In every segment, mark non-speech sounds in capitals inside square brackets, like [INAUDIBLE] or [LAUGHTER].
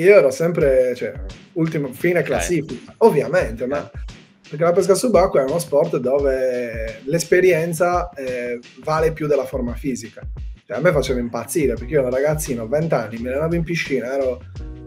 io ero sempre, cioè, ultimo, fine classifica, eh. ovviamente, ma perché la pesca subacquea è uno sport dove l'esperienza eh, vale più della forma fisica. Cioè, a me faceva impazzire perché io ero un ragazzino, 20 anni, mi allenavo in piscina, ero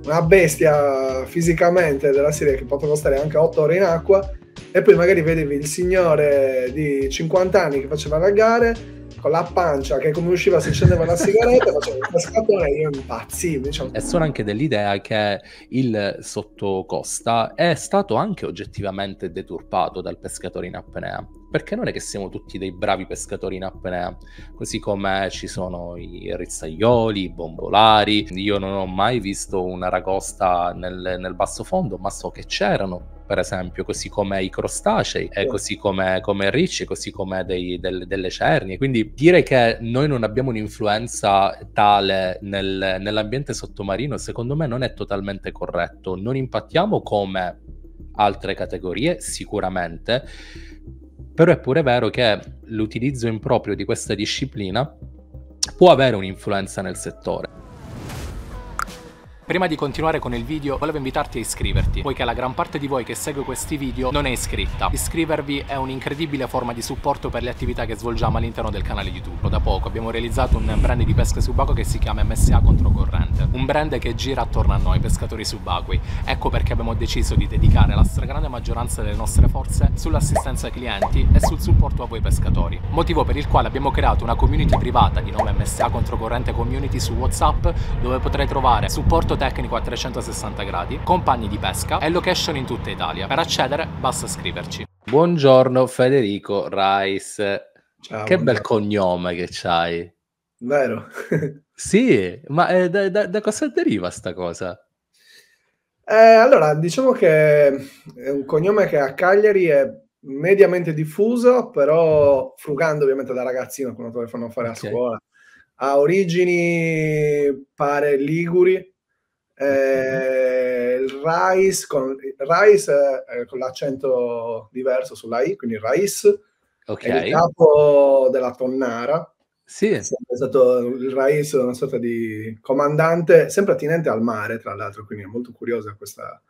una bestia fisicamente della serie che potevo stare anche 8 ore in acqua e poi magari vedevi il signore di 50 anni che faceva la gare con la pancia che come usciva si accendeva una sigaretta, [LAUGHS] faceva una scatola e io impazzivo. Diciamo. E sono anche dell'idea che il sottocosta è stato anche oggettivamente deturpato dal pescatore in apnea perché non è che siamo tutti dei bravi pescatori in apnea, così come ci sono i rizzaioli, i bombolari, io non ho mai visto una ragosta nel, nel basso fondo, ma so che c'erano, per esempio, così come i crostacei, eh, così come, come ricci, così come dei, del, delle cernie. Quindi dire che noi non abbiamo un'influenza tale nel, nell'ambiente sottomarino, secondo me non è totalmente corretto. Non impattiamo come altre categorie, sicuramente, però è pure vero che l'utilizzo improprio di questa disciplina può avere un'influenza nel settore. Prima di continuare con il video volevo invitarti a iscriverti, poiché la gran parte di voi che segue questi video non è iscritta. Iscrivervi è un'incredibile forma di supporto per le attività che svolgiamo all'interno del canale YouTube. Da poco abbiamo realizzato un brand di pesca subacquea che si chiama MSA Controcorrente, un brand che gira attorno a noi, pescatori subacquei. Ecco perché abbiamo deciso di dedicare la stragrande maggioranza delle nostre forze sull'assistenza ai clienti e sul supporto a voi pescatori. Motivo per il quale abbiamo creato una community privata di nome MSA Controcorrente Community su WhatsApp dove potrai trovare supporto tecnico a 360 gradi, compagni di pesca e location in tutta Italia. Per accedere basta scriverci. Buongiorno Federico Rice. Ciao, che bel cognome che c'hai. Vero? [LAUGHS] sì, ma eh, da, da, da, cosa deriva sta cosa? Eh, allora, diciamo che è eh, un cognome che a Cagliari è mediamente diffuso, però frugando ovviamente da ragazzino quando te lo fanno fare okay. a scuola. Ha origini, pare, liguri, eh, il Rice, con, Rice eh, con l'accento diverso sulla I, quindi Rice, okay. il capo della Tonnara. Sì. È stato il Rice, una sorta di comandante, sempre attinente al mare, tra l'altro, quindi è molto curiosa questa,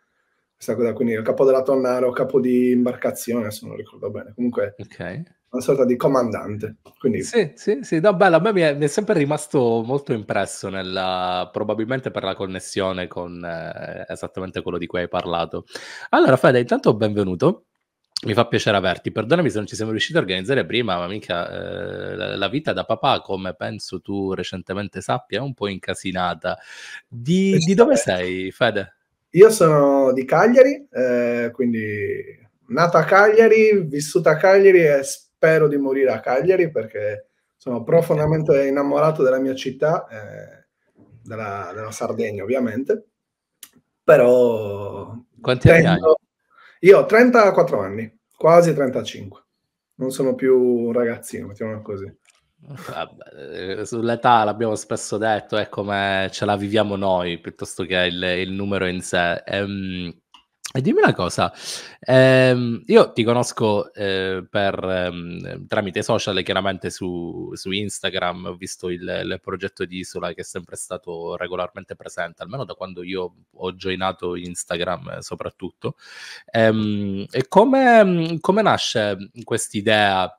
questa cosa. Quindi il capo della Tonnara o capo di imbarcazione, se non ricordo bene. Comunque... Okay una sorta di comandante. Quindi... Sì, sì, sì, no, bello, a me mi è, mi è, sempre rimasto molto impresso nella, probabilmente per la connessione con eh, esattamente quello di cui hai parlato. Allora, Fede, intanto benvenuto. Mi fa piacere averti, perdonami se non ci siamo riusciti a organizzare prima, ma mica eh, la vita da papà, come penso tu recentemente sappia, è un po' incasinata. Di, di esatto. dove sei, Fede? Io sono di Cagliari, eh, quindi nato a Cagliari, vissuto a Cagliari e spero di morire a Cagliari perché sono profondamente innamorato della mia città, eh, della, della, Sardegna ovviamente, però... Quanti tendo... anni hai? Io ho 34 anni, quasi 35. Non sono più un ragazzino, mettiamolo così. Vabbè, eh, sull'età l'abbiamo spesso detto, è come ce la viviamo noi piuttosto che il, il numero in sé. Ehm, e dimmi una cosa, ehm, io ti conosco eh, per, ehm, tramite social, chiaramente su, su Instagram, ho visto il, il, progetto di Isola che è sempre stato regolarmente presente, almeno da quando io ho joinato Instagram eh, soprattutto. Ehm, e come, come nasce idea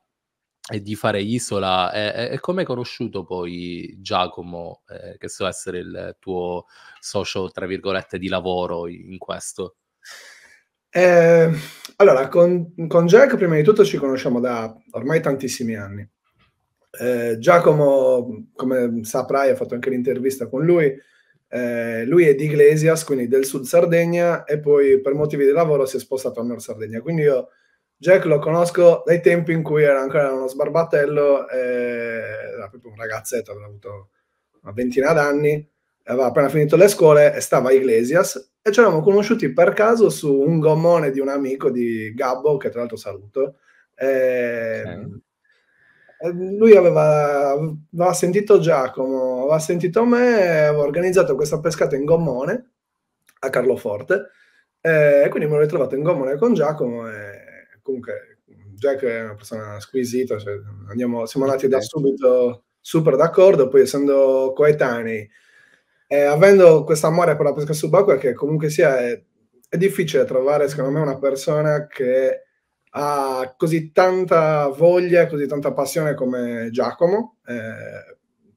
di fare Isola e, e, e come hai conosciuto poi Giacomo, eh, che so essere il tuo socio, tra virgolette, di lavoro in questo? Eh, allora, con, con, Jack prima di tutto ci conosciamo da ormai tantissimi anni. Eh, Giacomo, come saprai, ha fatto anche l'intervista con lui. Eh, lui è di Iglesias, quindi del sud Sardegna, e poi per motivi di lavoro si è spostato a nord Sardegna. Quindi io Jack lo conosco dai tempi in cui era ancora uno sbarbatello, eh, era proprio un ragazzetto, aveva avuto una ventina d'anni aveva appena finito le scuole e stava a Iglesias e ci eravamo conosciuti per caso su un gommone di un amico di Gabbo, che tra l'altro saluto. E, okay. Lui aveva, aveva, sentito Giacomo, aveva sentito me, aveva organizzato questa pescata in gommone a Carloforte e quindi mi ero ritrovato in gommone con Giacomo e comunque Jack è una persona squisita, cioè andiamo, siamo andati okay. da subito super d'accordo, poi essendo coetanei eh, avendo questo amore per la pesca subacquea, che comunque sia è, è, difficile trovare, secondo me, una persona che ha così tanta voglia, così tanta passione come Giacomo, eh,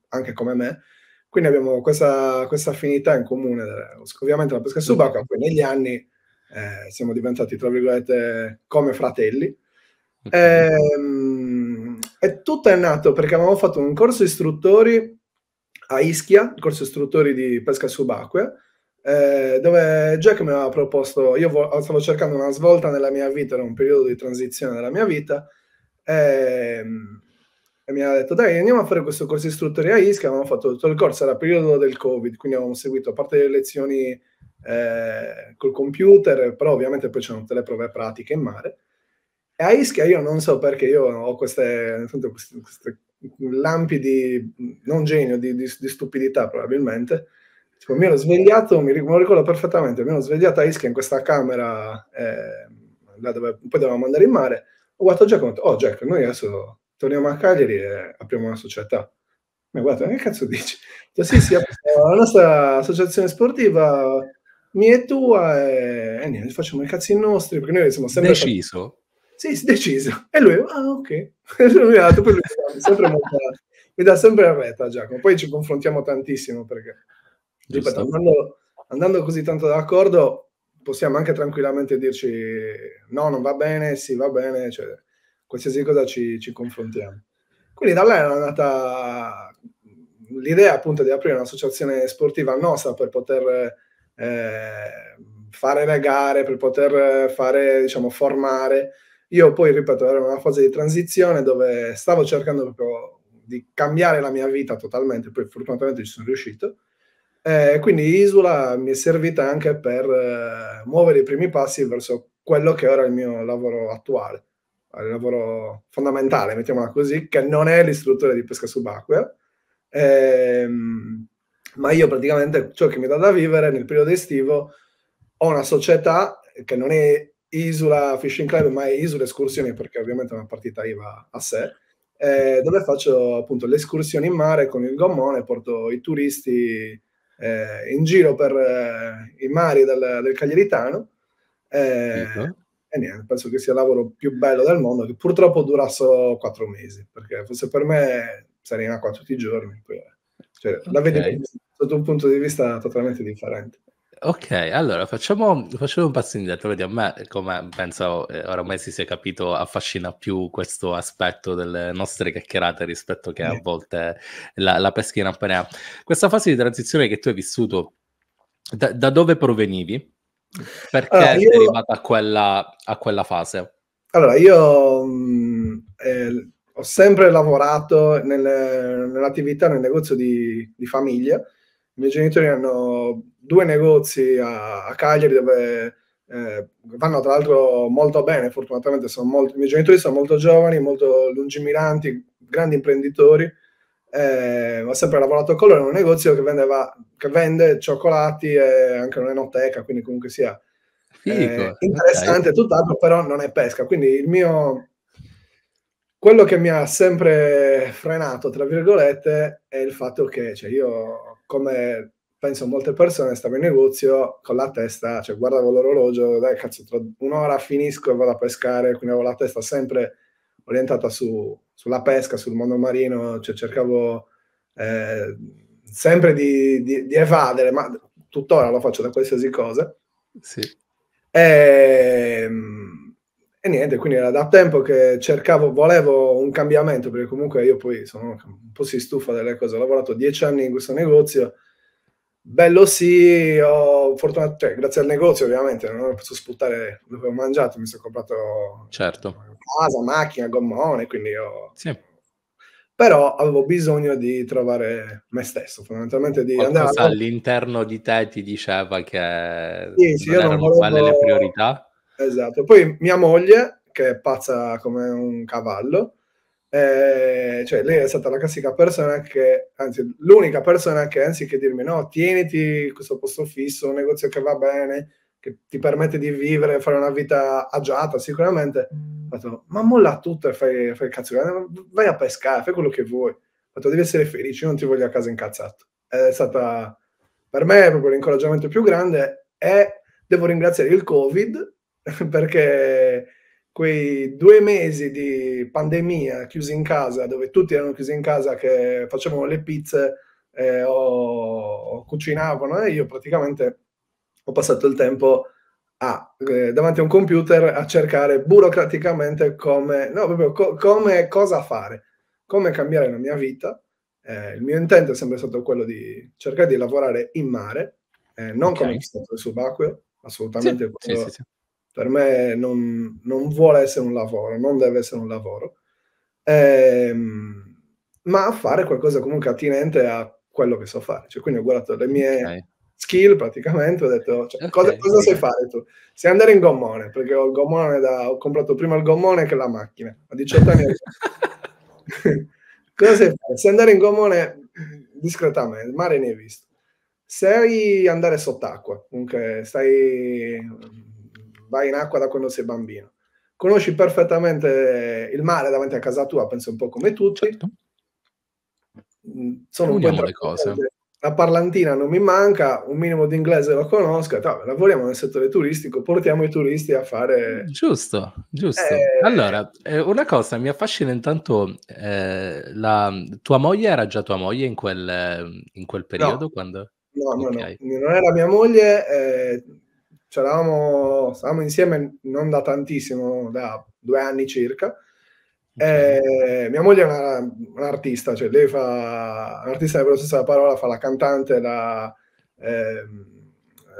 anche come me. Quindi abbiamo questa, questa affinità in comune, ovviamente la pesca subacquea, poi negli anni eh, siamo diventati, tra virgolette, come fratelli. E, ehm, e tutto è nato perché avevamo fatto un corso istruttori a Ischia, il corso istruttori di pesca subacquea, eh, dove Jack mi aveva proposto, io vo- stavo cercando una svolta nella mia vita, era un periodo di transizione della mia vita, ehm, e mi ha detto dai andiamo a fare questo corso istruttori a Ischia, avevamo fatto tutto il corso, era il periodo del Covid, quindi avevamo seguito a parte le lezioni eh, col computer, però ovviamente poi c'erano tutte le prove pratiche in mare. E a Ischia io non so perché io ho queste, queste, queste lampi di, non genio, di, di, di stupidità probabilmente. Tipo, mi ero svegliato, mi, ricordo perfettamente, mi ero svegliato a Ischia in questa camera, eh, là dove poi dovevamo andare in mare. Ho guardato Jack e ho detto, oh Jack, noi adesso torniamo a Cagliari e apriamo una società. Mi ha guardato, che cazzo dici? Ho sì, sì, eh, la nostra associazione sportiva mia e tua e, e niente, facciamo i cazzi nostri, perché noi siamo sempre... Deciso? Sì, deciso. E lui, ah, ok. [LAUGHS] lui è andato per lui, sempre molto, mi dà sempre retta Giacomo. Poi ci confrontiamo tantissimo perché ripeto, andando, andando, così tanto d'accordo possiamo anche tranquillamente dirci no, non va bene, sì, va bene, cioè, qualsiasi cosa ci, ci confrontiamo. Quindi da lei è andata l'idea appunto di aprire un'associazione sportiva nostra per poter eh, fare le gare, per poter fare, diciamo, formare io poi, ripeto, ero in una fase di transizione dove stavo cercando proprio di cambiare la mia vita totalmente, poi fortunatamente ci sono riuscito. Eh, quindi Isola mi è servita anche per eh, muovere i primi passi verso quello che ora è il mio lavoro attuale, il lavoro fondamentale, mettiamola così, che non è l'istruttore di pesca subacquea, ehm, ma io praticamente ciò che mi dà da vivere nel periodo estivo ho una società che non è Isola Fishing Club, ma è Isola Escursioni perché ovviamente è una partita IVA a sé, eh, dove faccio appunto le escursioni in mare con il gommone, porto i turisti eh, in giro per eh, i mari del, del Cagliaritano. uh E niente, penso che sia il lavoro più bello del mondo, che purtroppo dura solo quattro mesi, perché forse per me sarei in acqua tutti i giorni. Poi, cioè, okay. La vedi sotto un punto di vista totalmente differente. Ok, allora facciamo, facciamo, un passo indietro, vedi a me come penso eh, oramai si sia capito affascina più questo aspetto delle nostre chiacchierate rispetto che a volte la, la pesca in apnea. Questa fase di transizione che tu hai vissuto, da, da dove provenivi? Perché allora, io... sei arrivata a quella, a quella, fase? Allora, io mh, mm, eh, ho sempre lavorato nel, nell'attività, nel negozio di, di famiglia i miei genitori hanno due negozi a, a Cagliari dove eh, vanno tra l'altro molto bene, fortunatamente sono molto, i miei genitori sono molto giovani, molto lungimiranti, grandi imprenditori. Eh, ho sempre lavorato con loro in un negozio che, vendeva, che vende cioccolati e anche un'enoteca, quindi comunque sia eh, interessante okay. tutt'altro, però non è pesca. Quindi il mio quello che mi ha sempre frenato, tra virgolette, è il fatto che cioè, io come penso molte persone, stavo in negozio con la testa, cioè guardavo l'orologio, dai cazzo, tra un'ora finisco e vado a pescare, quindi avevo la testa sempre orientata su, sulla pesca, sul mondo marino, cioè cercavo eh, sempre di, di, di, evadere, ma tuttora lo faccio da qualsiasi cosa. Sì. E, ehm, e niente, quindi era da tempo che cercavo, volevo un cambiamento, perché comunque io poi sono un po' si stufa delle cose. Ho lavorato dieci anni in questo negozio, bello sì, ho fortunato, cioè, grazie al negozio ovviamente, non posso sputtare dove ho mangiato, mi sono comprato certo. casa, macchina, gommone, quindi ho... Sì. Però avevo bisogno di trovare me stesso, fondamentalmente di Qualcosa andare... all'interno di te ti diceva che sì, sì, non erano non volevo... quelle le priorità? Esatto. Poi mia moglie, che è pazza come un cavallo, eh, cioè lei è stata la classica persona che, anzi l'unica persona che anziché dirmi no, tieniti questo posto fisso, un negozio che va bene, che ti permette di vivere, fare una vita agiata sicuramente, ho fatto ma molla tutto e fai, fai cazzo, vai a pescare, fai quello che vuoi, ho fatto devi essere felice, io non ti voglio a casa incazzato. È stata per me proprio l'incoraggiamento più grande e devo ringraziare il Covid [LAUGHS] perché quei due mesi di pandemia chiusi in casa, dove tutti erano chiusi in casa, che facevano le pizze eh, o, cucinavano, e io praticamente ho passato il tempo a, eh, davanti a un computer a cercare burocraticamente come, no, proprio co- come cosa fare, come cambiare la mia vita. Eh, il mio intento è sempre stato quello di cercare di lavorare in mare, eh, non okay. come pescatore subacqueo, assolutamente sì, quello, sì, sì, per me non, non, vuole essere un lavoro, non deve essere un lavoro, ehm, ma fare qualcosa comunque attinente a quello che so fare. Cioè, quindi ho guardato le mie okay. skill praticamente, ho detto cioè, okay, cosa, cosa okay. sai fare tu? Sei andare in gommone, perché ho, gommone da, ho comprato prima il gommone che la macchina, a 18 anni. [LAUGHS] cosa sai fare? Sai andare in gommone discretamente, il mare ne hai visto. Sei andare sott'acqua, comunque stai vai in acqua da quando sei bambino. Conosci perfettamente il mare davanti a casa tua, penso un po' come tutti. Certo. Mm, sono Uniamo un le cose. La parlantina non mi manca, un minimo di inglese lo conosco, tra, lavoriamo nel settore turistico, portiamo i turisti a fare... Giusto, giusto. Eh... Allora, eh, una cosa mi affascina intanto, eh, la... tua moglie era già tua moglie in quel, in quel periodo? No. Quando... No, okay. no, non era mia moglie, eh, c'eravamo, stavamo insieme non da tantissimo, da due anni circa. Okay. Eh, mia moglie è una, un'artista, cioè lei fa un'artista per la stessa parola, fa la cantante, la, eh,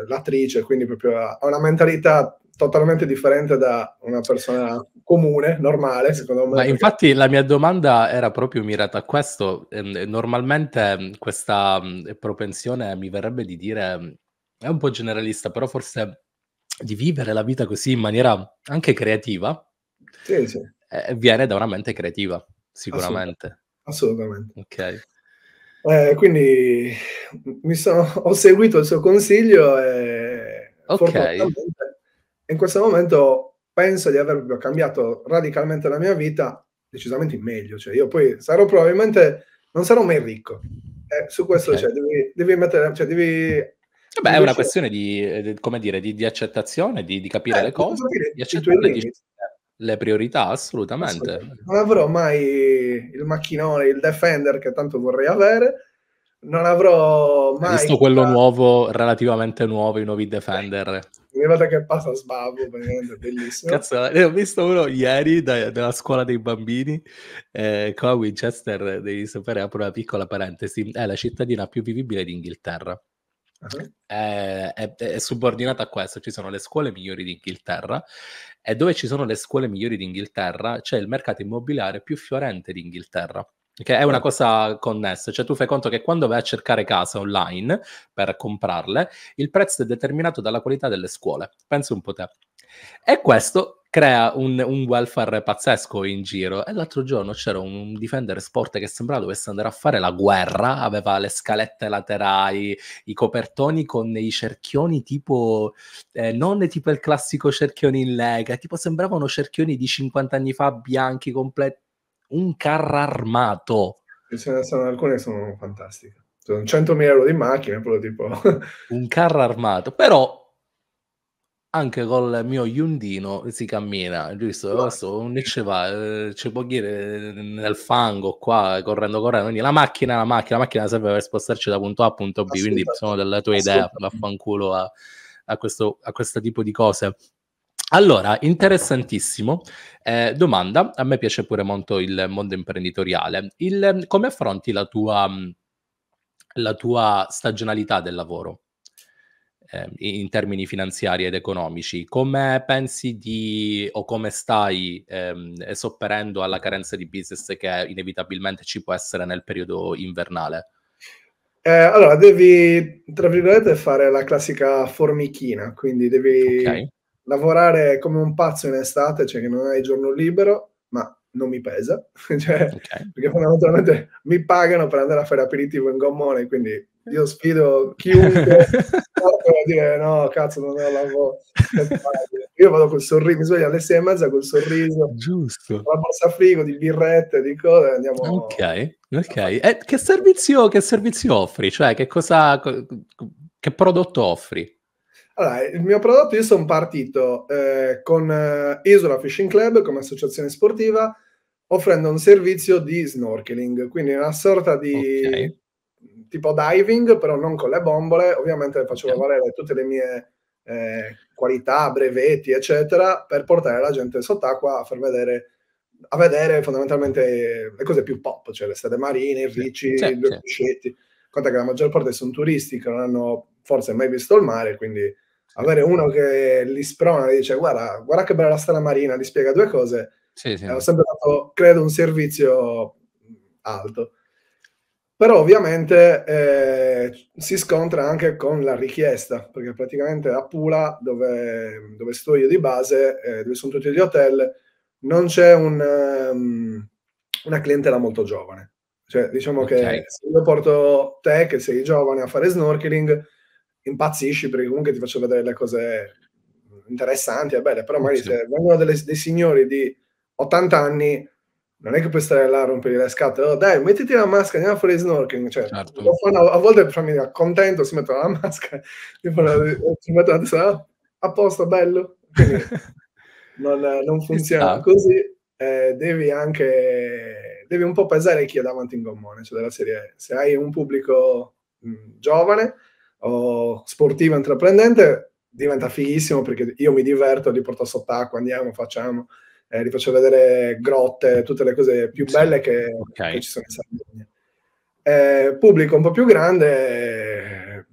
l'attrice, quindi proprio ha una mentalità totalmente differente da una persona comune, normale, secondo me. Ma infatti la mia domanda era proprio mirata a questo. Ehm, eh, normalmente ehm, questa ehm, propensione mi verrebbe di dire è un po' generalista, però forse di vivere la vita così in maniera anche creativa sì, sì. Eh, viene da una mente creativa, sicuramente. Assolutamente. assolutamente. Ok. Eh, quindi sono, ho seguito il suo consiglio e okay. in questo momento penso di aver cambiato radicalmente la mia vita decisamente in meglio. Cioè io poi sarò probabilmente, non sarò mai ricco. Eh, su questo okay. cioè, devi, devi, mettere, cioè, devi Beh, Invece... è una questione di, eh, come dire, di, di accettazione, di, di capire eh, le cose, dire, di accettare di le priorità, assolutamente. Non avrò mai il macchinone, il Defender che tanto vorrei avere, non avrò mai... Hai visto quello la... nuovo, relativamente nuovo, i nuovi Defender. Ogni volta che passa sbavo, veramente bellissimo. Cazzo, ne eh, ho visto uno ieri da, dalla scuola dei bambini, eh, qua a Winchester, eh, devi sapere, apro una piccola parentesi, è la cittadina più vivibile d'Inghilterra. Uh-huh. È, è, è, subordinata a questo, ci sono le scuole migliori d'Inghilterra e dove ci sono le scuole migliori d'Inghilterra c'è il mercato immobiliare più fiorente d'Inghilterra. Che è una ah. cosa connessa, cioè tu fai conto che quando vai a cercare case online per comprarle, il prezzo è determinato dalla qualità delle scuole. Pensi un po' te. E questo crea un, un, welfare pazzesco in giro. E l'altro giorno c'era un Defender Sport che sembrava dovesse andare a fare la guerra, aveva le scalette laterali, i copertoni con i cerchioni tipo, eh, non tipo il classico cerchione in lega, tipo sembravano cerchioni di 50 anni fa, bianchi, completi, un carro armato. alcune sono fantastiche. Sono 100.000 euro di macchina, proprio tipo... un carro armato, però anche col mio Yundino si cammina, giusto? Questo non ci va, eh, ci può dire eh, nel fango qua, correndo, correndo. Quindi la macchina, la macchina, la macchina serve per spostarci da punto A a punto B, quindi sono della tua idea, vaffanculo a, a, questo, a questo tipo di cose. Allora, interessantissimo. Eh, domanda, a me piace pure molto il mondo imprenditoriale. Il, come affronti la tua, la tua stagionalità del lavoro? eh, in termini finanziari ed economici. Come pensi di o come stai ehm, sopperendo alla carenza di business che inevitabilmente ci può essere nel periodo invernale? Eh, allora, devi, tra virgolette, fare la classica formichina, quindi devi okay. lavorare come un pazzo in estate, cioè che non hai giorno libero, ma non mi pesa, [LAUGHS] cioè, okay. perché fondamentalmente mi pagano per andare a fare aperitivo in gommone, quindi io sfido chiunque [LAUGHS] a dire no, cazzo, non ho lavoro. Io vado col sorriso, mi sveglio alle sei e mezza col sorriso. Giusto. Con la borsa frigo, di birrette, di cose, andiamo. Ok, ok. Eh, che, servizio, che servizio offri? Cioè, che cosa... Che prodotto offri? Allora, il mio prodotto, io sono partito eh, con eh, Isola Fishing Club come associazione sportiva, offrendo un servizio di snorkeling, quindi una sorta di okay tipo diving, però non con le bombole, ovviamente facevo valere tutte le mie eh, qualità, brevetti, eccetera, per portare la gente sott'acqua a far vedere a vedere fondamentalmente le cose più pop, cioè le strade marine, i ricci, i due cuscetti. Conta che la maggior parte sono turisti che non hanno forse mai visto il mare, quindi avere uno che li sprona e dice guarda, guarda che bella la strada marina, gli spiega due cose, sì, sì. Eh, ho sempre dato, credo, un servizio alto però ovviamente eh, si scontra anche con la richiesta, perché praticamente a Pula, dove, dove sto io di base, eh, dove sono tutti gli hotel, non c'è un, um, una clientela molto giovane. Cioè, diciamo okay. che se io porto te, che sei giovane, a fare snorkeling, impazzisci perché comunque ti faccio vedere le cose interessanti e belle, però oh, magari sì. se vengono delle, dei signori di 80 anni non è che puoi stare là a rompere le scatole, oh, dai, mettiti la maschera, andiamo fuori snorkeling. Cioè, certo. fanno, a volte mi accontento, si mettono la [LAUGHS] maschera, fanno, si mettono la testa, oh, a posto, bello. [LAUGHS] non, non, funziona così. Eh, devi anche devi un po' pesare chi è davanti in gommone, cioè della serie Se hai un pubblico mh, giovane o sportivo intraprendente, diventa fighissimo perché io mi diverto, li porto sott'acqua, andiamo, facciamo eh, li faccio vedere grotte, tutte le cose più belle che, okay. che ci sono in Sardegna. Eh, pubblico un po' più grande, eh,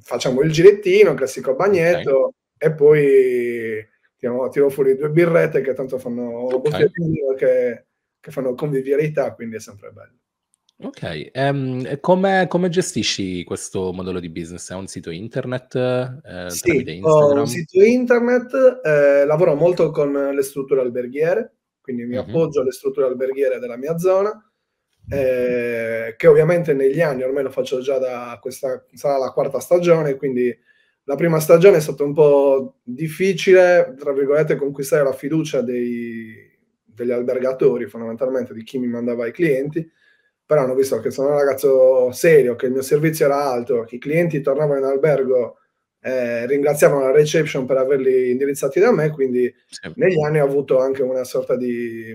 facciamo il girettino, classico bagnetto, okay. e poi tiro, tiro, fuori due birrette che tanto fanno okay. che, che fanno convivialità, quindi è sempre bello. Ok, um, come, come, gestisci questo modello di business? È un sito internet? Eh, sì, ho un sito internet, eh, lavoro molto con le strutture alberghiere, quindi mi mm-hmm. appoggio alle strutture alberghiere della mia zona, eh, che ovviamente negli anni, ormai lo faccio già da questa, sarà la quarta stagione, quindi la prima stagione è stata un po' difficile, tra virgolette, conquistare la fiducia dei, degli albergatori, fondamentalmente di chi mi mandava i clienti però hanno visto che sono un ragazzo serio, che il mio servizio era alto, che i clienti tornavano in albergo, eh, ringraziavano la reception per averli indirizzati da me, quindi sì. negli anni ho avuto anche una sorta di,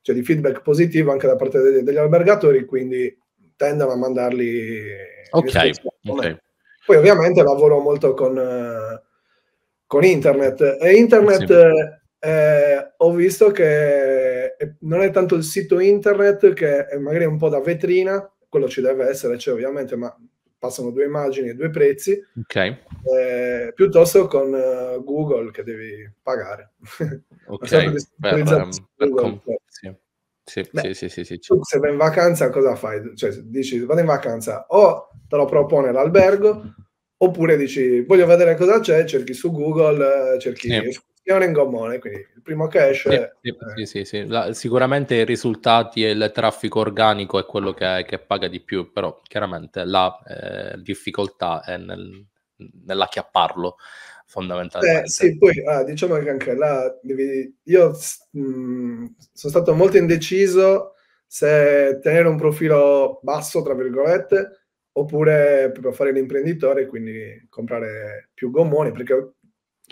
cioè, di feedback positivo anche da parte degli, degli albergatori, quindi tendono a mandarli. Ok, ok. Poi ovviamente lavoro molto con, eh, con internet e internet sì. eh, eh ho visto che non è tanto il sito internet che è magari un po' da vetrina, quello ci deve essere, cioè ovviamente, ma passano due immagini e due prezzi, okay. eh, piuttosto con uh, Google che devi pagare. Ok, per, [LAUGHS] um, per com- sì. Sì, Beh, sì, sì, sì, sì, se vai in vacanza cosa fai? Cioè dici vado in vacanza o te lo propone l'albergo oppure dici voglio vedere cosa c'è, cerchi su Google, eh, cerchi sì. Combinazione in gommone, quindi il primo che esce... Sì, eh. sì, sì, La, sicuramente i risultati e il traffico organico è quello che, che paga di più, però chiaramente la eh, difficoltà è nel, nell'acchiapparlo fondamentalmente. Eh, sì, poi ah, diciamo che anche là devi... io mh, mm, sono stato molto indeciso se tenere un profilo basso, tra virgolette, oppure proprio fare l'imprenditore e quindi comprare più gommoni, perché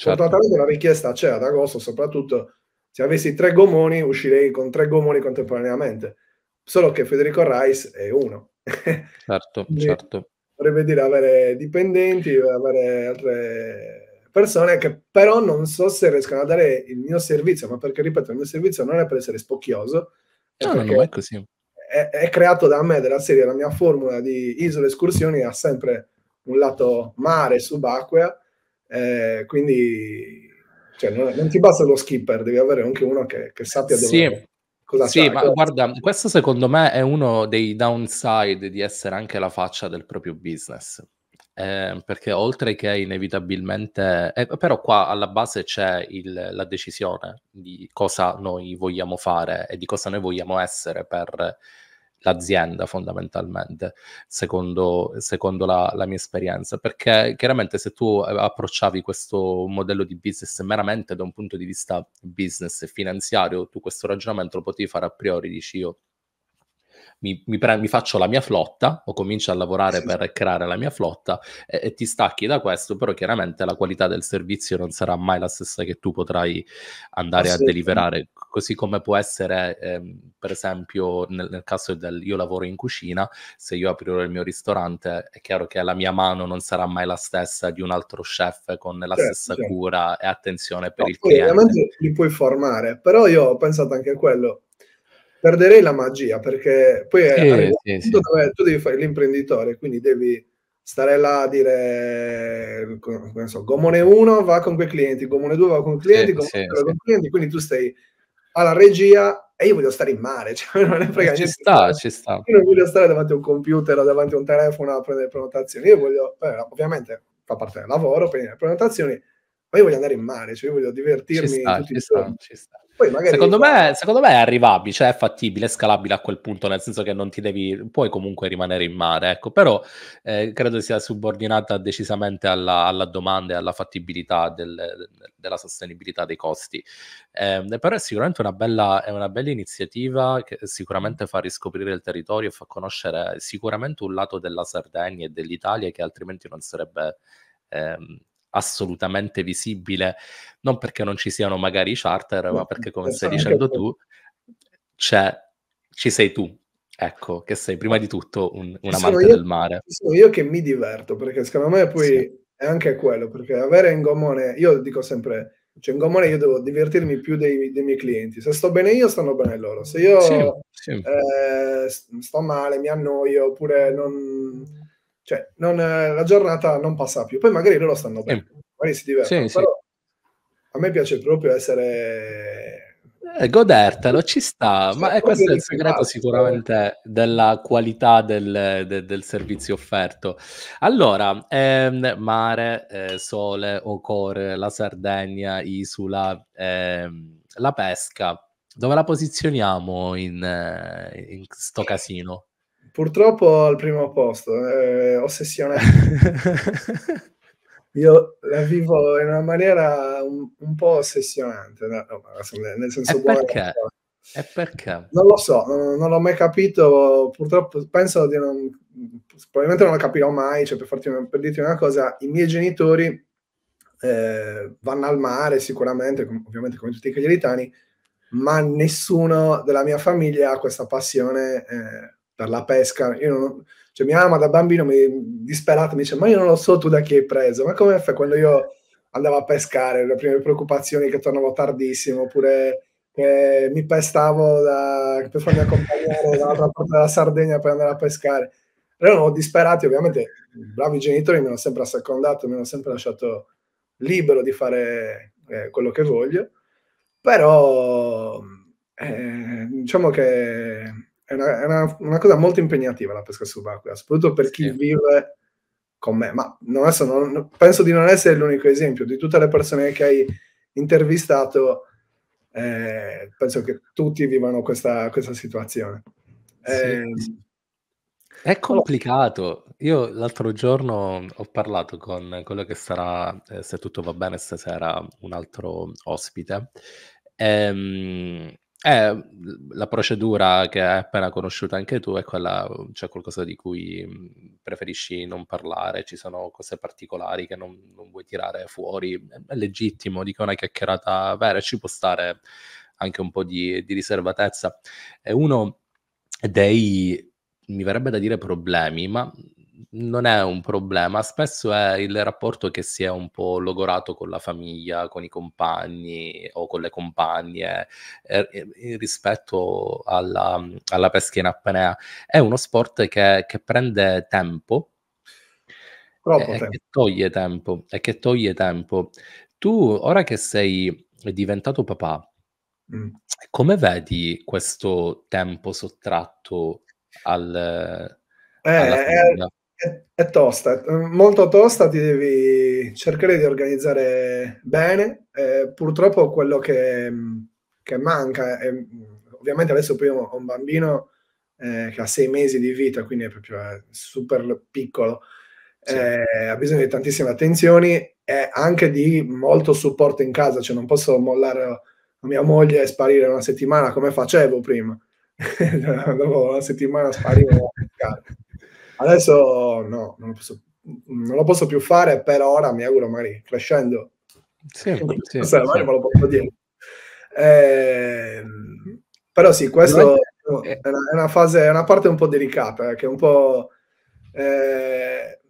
Certo. Fortunatamente la richiesta c'è ad agosto, soprattutto se avessi tre gomoni uscirei con tre gomoni contemporaneamente, solo che Federico Rice è uno. [LAUGHS] Certo, certo. Vorrebbe dire avere dipendenti, avere altre persone che però non so se riescono a dare il mio servizio, ma perché ripeto, il mio servizio non è per essere spocchioso, è, ah, no, no, è così. È, è, creato da me, della serie, la mia formula di isole escursioni ha sempre un lato mare, subacquea, eh, quindi cioè, non, non, ti basta lo skipper, devi avere anche uno che, che sappia dove. Sì. Cosa sì, c'è, ma cosa... guarda, questo secondo me è uno dei downside di essere anche la faccia del proprio business. Eh, perché oltre che inevitabilmente, eh, però qua alla base c'è il, la decisione di cosa noi vogliamo fare e di cosa noi vogliamo essere per l'azienda fondamentalmente, secondo, secondo la, la, mia esperienza, perché chiaramente se tu eh, approcciavi questo modello di business meramente da un punto di vista business e finanziario, tu questo ragionamento lo potevi fare a priori, dici io mi, mi, pre- mi, faccio la mia flotta o comincio a lavorare sì. per creare la mia flotta e, e, ti stacchi da questo, però chiaramente la qualità del servizio non sarà mai la stessa che tu potrai andare a deliberare, così come può essere eh, per esempio nel, nel, caso del io lavoro in cucina, se io aprirò il mio ristorante è chiaro che la mia mano non sarà mai la stessa di un altro chef con la certo, stessa certo. cura e attenzione per no, il cliente. Ovviamente li puoi formare, però io ho pensato anche a quello perderei la magia perché poi eh, sì, sì. Dove, tu devi fare l'imprenditore, quindi devi stare là a dire so, gomone 1 va con quei clienti, gomone 2 va con i clienti, sì, gomone 3 va con clienti, quindi tu stai alla regia e io voglio stare in mare, [LAUGHS] cioè non è frega eh, ci Sta, ci sta. Io non voglio stare davanti a un computer o davanti a un telefono a prendere prenotazioni, io voglio, beh, ovviamente fa parte del lavoro, prendere prenotazioni, ma io voglio andare in mare, cioè io voglio divertirmi ci sta, tutti ci i sta, giorni. Ci sta. Magari... Secondo, me, secondo, me, è arrivabile, cioè è fattibile, è scalabile a quel punto, nel senso che non ti devi, puoi comunque rimanere in mare, ecco, però eh, credo sia subordinata decisamente alla, alla domanda e alla fattibilità del, della sostenibilità dei costi. Eh, però è sicuramente una bella, è una bella iniziativa che sicuramente fa riscoprire il territorio e fa conoscere sicuramente un lato della Sardegna e dell'Italia che altrimenti non sarebbe... Ehm, assolutamente visibile, non perché non ci siano magari i charter, ma perché come stai dicendo tu, c'è, ci sei tu, ecco, che sei prima di tutto un, un amante io, del mare. Sono io che mi diverto, perché secondo me poi sì. è anche quello, perché avere in gommone, io dico sempre, cioè in gommone io devo divertirmi più dei, dei, miei clienti, se sto bene io stanno bene loro, se io sì, sì. Eh, sto male, mi annoio, oppure non cioè, non, eh, la giornata non passa più. Poi magari loro stanno bene, sì. magari si divertono. Sì, però sì. a me piace proprio essere... Eh, godertelo, ci sta, ma è questo è il segreto sicuramente della qualità del, de, del servizio offerto. Allora, ehm, mare, eh, sole, Ocore, la Sardegna, Isola, ehm, la pesca, dove la posizioniamo in, eh, in sto casino? Purtroppo al primo posto, eh, ossessionato. [LAUGHS] Io la vivo in una maniera un, un po' ossessionante, no, no, nel senso e buono. Perché? E perché? Non lo so, non, non, l'ho mai capito, purtroppo penso di non... probabilmente non lo capirò mai, cioè per, farti, per dirti una cosa, i miei genitori eh, vanno al mare sicuramente, com- ovviamente come tutti i cagliaritani, ma nessuno della mia famiglia ha questa passione... Eh, per la pesca. Io non, cioè, mia mamma da bambino mi disperata mi dice: Ma io non lo so tu da chi hai preso, ma come fai quando io andavo a pescare? Le prime preoccupazioni che tornavo tardissimo, oppure che mi pestavo da, per farmi accompagnare dall'altra parte della Sardegna per andare a pescare. Erano disperati, ovviamente, bravi genitori mi hanno sempre assecondato, mi hanno sempre lasciato libero di fare eh, quello che voglio, però eh, diciamo che era, era una cosa molto impegnativa la pesca subacquea, soprattutto per chi vive con me. Ma non è, non, penso di non essere l'unico esempio di tutte le persone che hai intervistato. Eh, penso che tutti vivano questa, questa situazione. Eh, sì. Ehm, è oh. complicato. Io l'altro giorno ho parlato con quello che sarà, eh, se tutto va bene, stasera un altro ospite. Ehm, eh, la procedura che hai appena conosciuta anche tu è quella, c'è mhmm, cioè qualcosa di cui mhmm, preferisci non parlare, ci sono cose particolari che non, non vuoi tirare fuori, è legittimo, dico una chiacchierata vera e ci può stare anche un po' di, di riservatezza. È uno dei, mi verrebbe da dire problemi, ma non è un problema, spesso è il rapporto che si è un po' logorato con la famiglia, con i compagni o con le compagne eh, eh, eh rispetto alla, alla, pesca in apnea. È uno sport che, che prende tempo. Troppo eh, Che toglie tempo e che toglie tempo. Tu, ora che sei diventato papà, mm. come vedi questo tempo sottratto al, eh, è, tosta, molto tosta, ti devi cercare di organizzare bene. Eh, purtroppo quello che, che manca, è, ovviamente adesso poi ho un bambino eh, che ha sei mesi di vita, quindi è proprio eh, super piccolo, sì. Eh, ha bisogno di tantissime attenzioni e anche di molto supporto in casa, cioè non posso mollare la mia moglie e sparire una settimana come facevo prima. [LAUGHS] Dopo una settimana sparivo. Adesso no, non lo, posso, non lo posso più fare, per ora mi auguro magari crescendo. Sì, sì, sì. Magari me lo posso dire. Eh, però sì, questo è una, è una, fase, è una parte un po' delicata, eh, che un po', eh,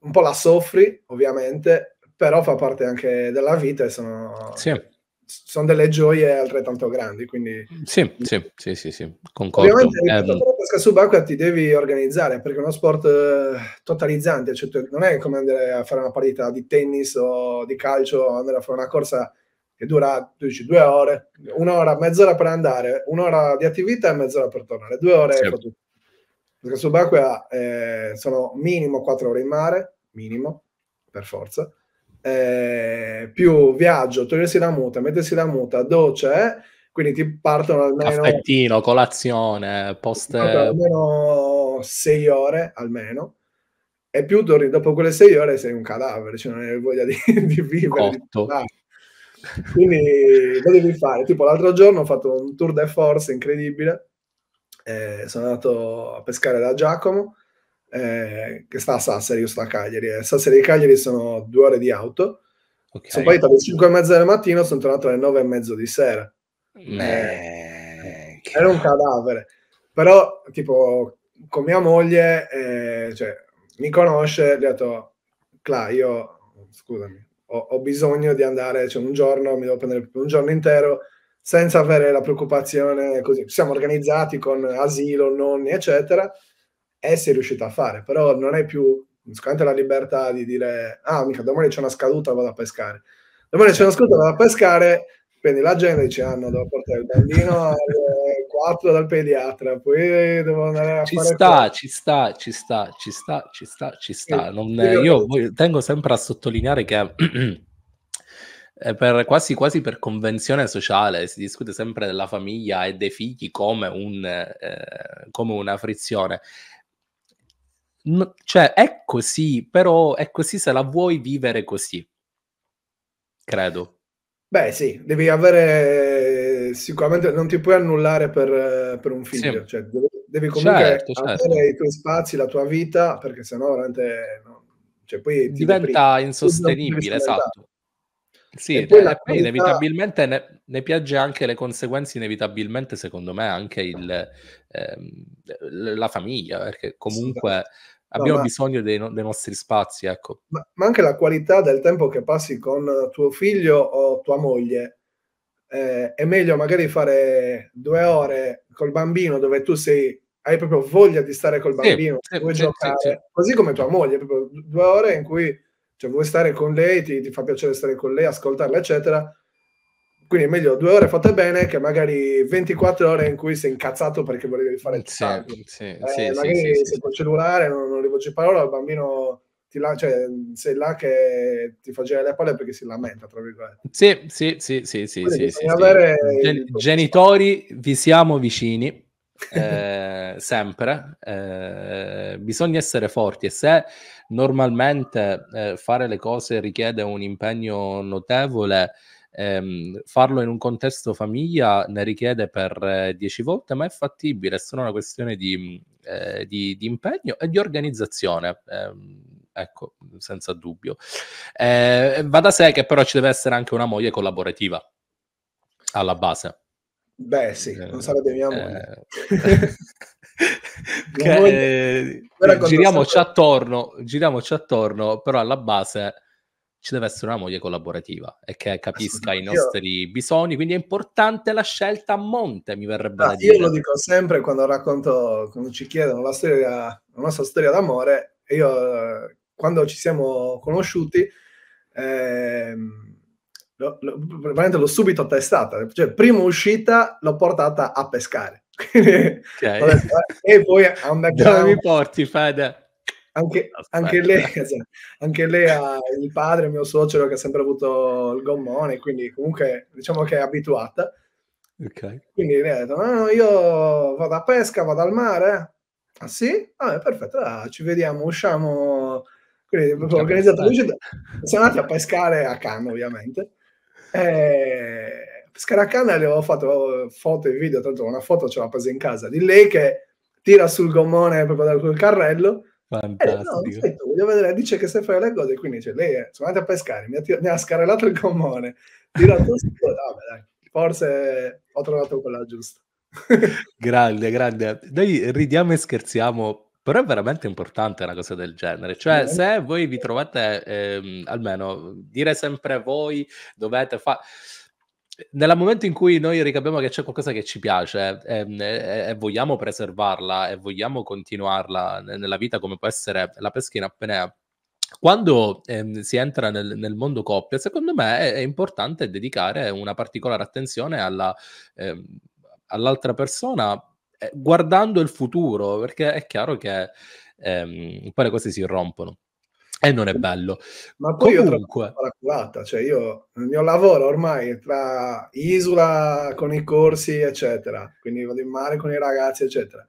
un po' la soffri, ovviamente, però fa parte anche della vita e sono... Sì sono delle gioie altrettanto grandi. Quindi... Sì, sì, sì, sì, sì. concordo. Ovviamente ripeto, eh, um... la mm. pesca subacquea ti devi organizzare perché è uno sport eh, totalizzante, cioè, non è come andare a fare una partita di tennis o di calcio, andare a fare una corsa che dura dici, due ore, un'ora, mezz'ora per andare, un'ora di attività e mezz'ora per tornare, due ore sì. tutto. Pesca subacquea eh, sono minimo quattro ore in mare, minimo, per forza eh, più viaggio, togliersi la muta, mettersi la muta, doccia, eh, quindi ti partono almeno... Caffettino, colazione, post... almeno sei ore, almeno, e più torni, dopo quelle sei ore sei un cadavere, cioè non hai voglia di, [LAUGHS] di vivere. Di quindi lo devi fare. Tipo l'altro giorno ho fatto un tour de force incredibile, eh, sono andato a pescare da Giacomo, eh, che sta a Sassari, io sto a Cagliari. Eh, Sassari e Cagliari sono due ore di auto. Okay. Sono partito alle 5 e mezza del mattino, sono tornato alle 9 e mezzo di sera. Eh, era un cadavere. Però, tipo, con mia moglie, eh, cioè, mi conosce, gli ho detto, Cla, io, scusami, ho, ho, bisogno di andare, cioè un giorno, mi devo prendere un giorno intero, senza avere la preoccupazione, così. siamo organizzati con asilo, nonni, eccetera e sei riuscito a fare, però non hai più sicuramente la libertà di dire ah mica domani c'è una scaduta vado a pescare domani c'è una scaduta vado a pescare quindi la gente dice ah no devo portare il bambino [LAUGHS] alle 4 dal pediatra poi devo andare a ci fare sta, ci sta ci sta ci sta ci sta ci sta non, io tengo sempre a sottolineare che [CLEARS THROAT] per, quasi, quasi per convenzione sociale si discute sempre della famiglia e dei figli come, un, eh, come una frizione No, cioè, è così, però è così se la vuoi vivere così. Credo. Beh, sì, devi avere sicuramente non ti puoi annullare per, per un figlio, sì. cioè, devi, devi, comunque certo, certo. avere certo. i tuoi spazi, la tua vita, perché sennò veramente no, cioè, poi diventa insostenibile, esatto. Sì, e poi, e eh, poi qualità... inevitabilne ne, ne, piagge anche le conseguenze, inevitabilmente secondo me anche il, ehm, la famiglia, perché comunque sì, abbiamo no, ma... bisogno dei, no- dei, nostri spazi. Ecco. Ma, ma, anche la qualità del tempo che passi con tuo figlio o tua moglie. Eh, è meglio magari fare due ore col bambino dove tu sei hai proprio voglia di stare col bambino, sì, vuoi sì, giocare, sì, così come tua moglie, proprio due ore in cui cioè vuoi stare con lei, ti, ti fa piacere stare con lei, ascoltarla, eccetera. Quindi è meglio due ore fatte bene che magari 24 ore in cui sei incazzato perché volevi fare il sì, sì, eh, sì, Magari sì, sei sì, col cellulare, non, non rivolgi parola, il bambino la, cioè, sei là che ti fa girare le palle perché si lamenta, tra virgolette. Sì, sì, sì, sì, Quindi sì, sì, sì. Gen- Genitori, vi siamo vicini. Eh, sempre, eh, bisogna essere forti e se normalmente eh, fare le cose richiede un impegno notevole, ehm, farlo in un contesto famiglia ne richiede per eh, dieci volte, ma è fattibile, è solo una questione di, eh, di, di impegno e di organizzazione ehm, ecco, senza dubbio. Eh, va da sé che però ci deve essere anche una moglie collaborativa alla base. Beh, sì, eh, non sarebbe mia moglie. Eh... [LAUGHS] Eh, giriamoci, sempre... attorno, giriamoci attorno, però alla base ci deve essere una moglie collaborativa e che capisca i nostri io... bisogni, quindi è importante la scelta a monte, mi verrebbe ah, da dire. Io lo dico sempre quando racconto, quando ci chiedono la, storia, la nostra storia d'amore, io eh, quando ci siamo conosciuti... Ehm veramente l'ho subito testata, cioè prima uscita l'ho portata a pescare. [LAUGHS] Okay. Eh, e poi a un background... Dove mi porti, Fada? Anche, anche, lei, [LAUGHS] esatto, anche lei ha il padre, mio suocero, che ha sempre avuto il gommone, quindi comunque diciamo che è abituata. Okay. Quindi lei ha detto, no, ah, no, io vado a pesca, vado al mare. Ah sì? Vabbè, ah, perfetto, allora, ci vediamo, usciamo. Quindi abbiamo organizzato l'uscita. Siamo andati a pescare a Cannes, ovviamente. Eh, Scaracana le avevo fatto foto e video, tanto una foto ce l'ho presa in casa di lei che tira sul gommone proprio dal quel carrello. Fantastico. Eh, no, detto, vedere, dice che se fai le cose, quindi dice, lei è, sono andata a pescare, mi ha, mi ha scarellato il gommone, tirato su, vabbè, forse ho trovato quella giusta. grande, grande. Noi ridiamo e scherziamo però è veramente importante una cosa del genere. Cioè, se voi vi trovate, ehm, almeno dire sempre voi dovete fare nel momento in cui noi ricapiamo che c'è qualcosa che ci piace ehm, e, e, e, vogliamo preservarla e vogliamo continuarla nella vita come può essere la pesca in apnea, quando eh, si entra nel, nel, mondo coppia, secondo me è, è, importante dedicare una particolare attenzione alla, eh, all'altra persona eh, guardando il futuro, perché è chiaro che ehm, poi le cose si rompono. E non è bello. Ma poi Comunque... io la cioè io, il mio lavoro ormai è tra isola con i corsi, eccetera, quindi vado in mare con i ragazzi, eccetera,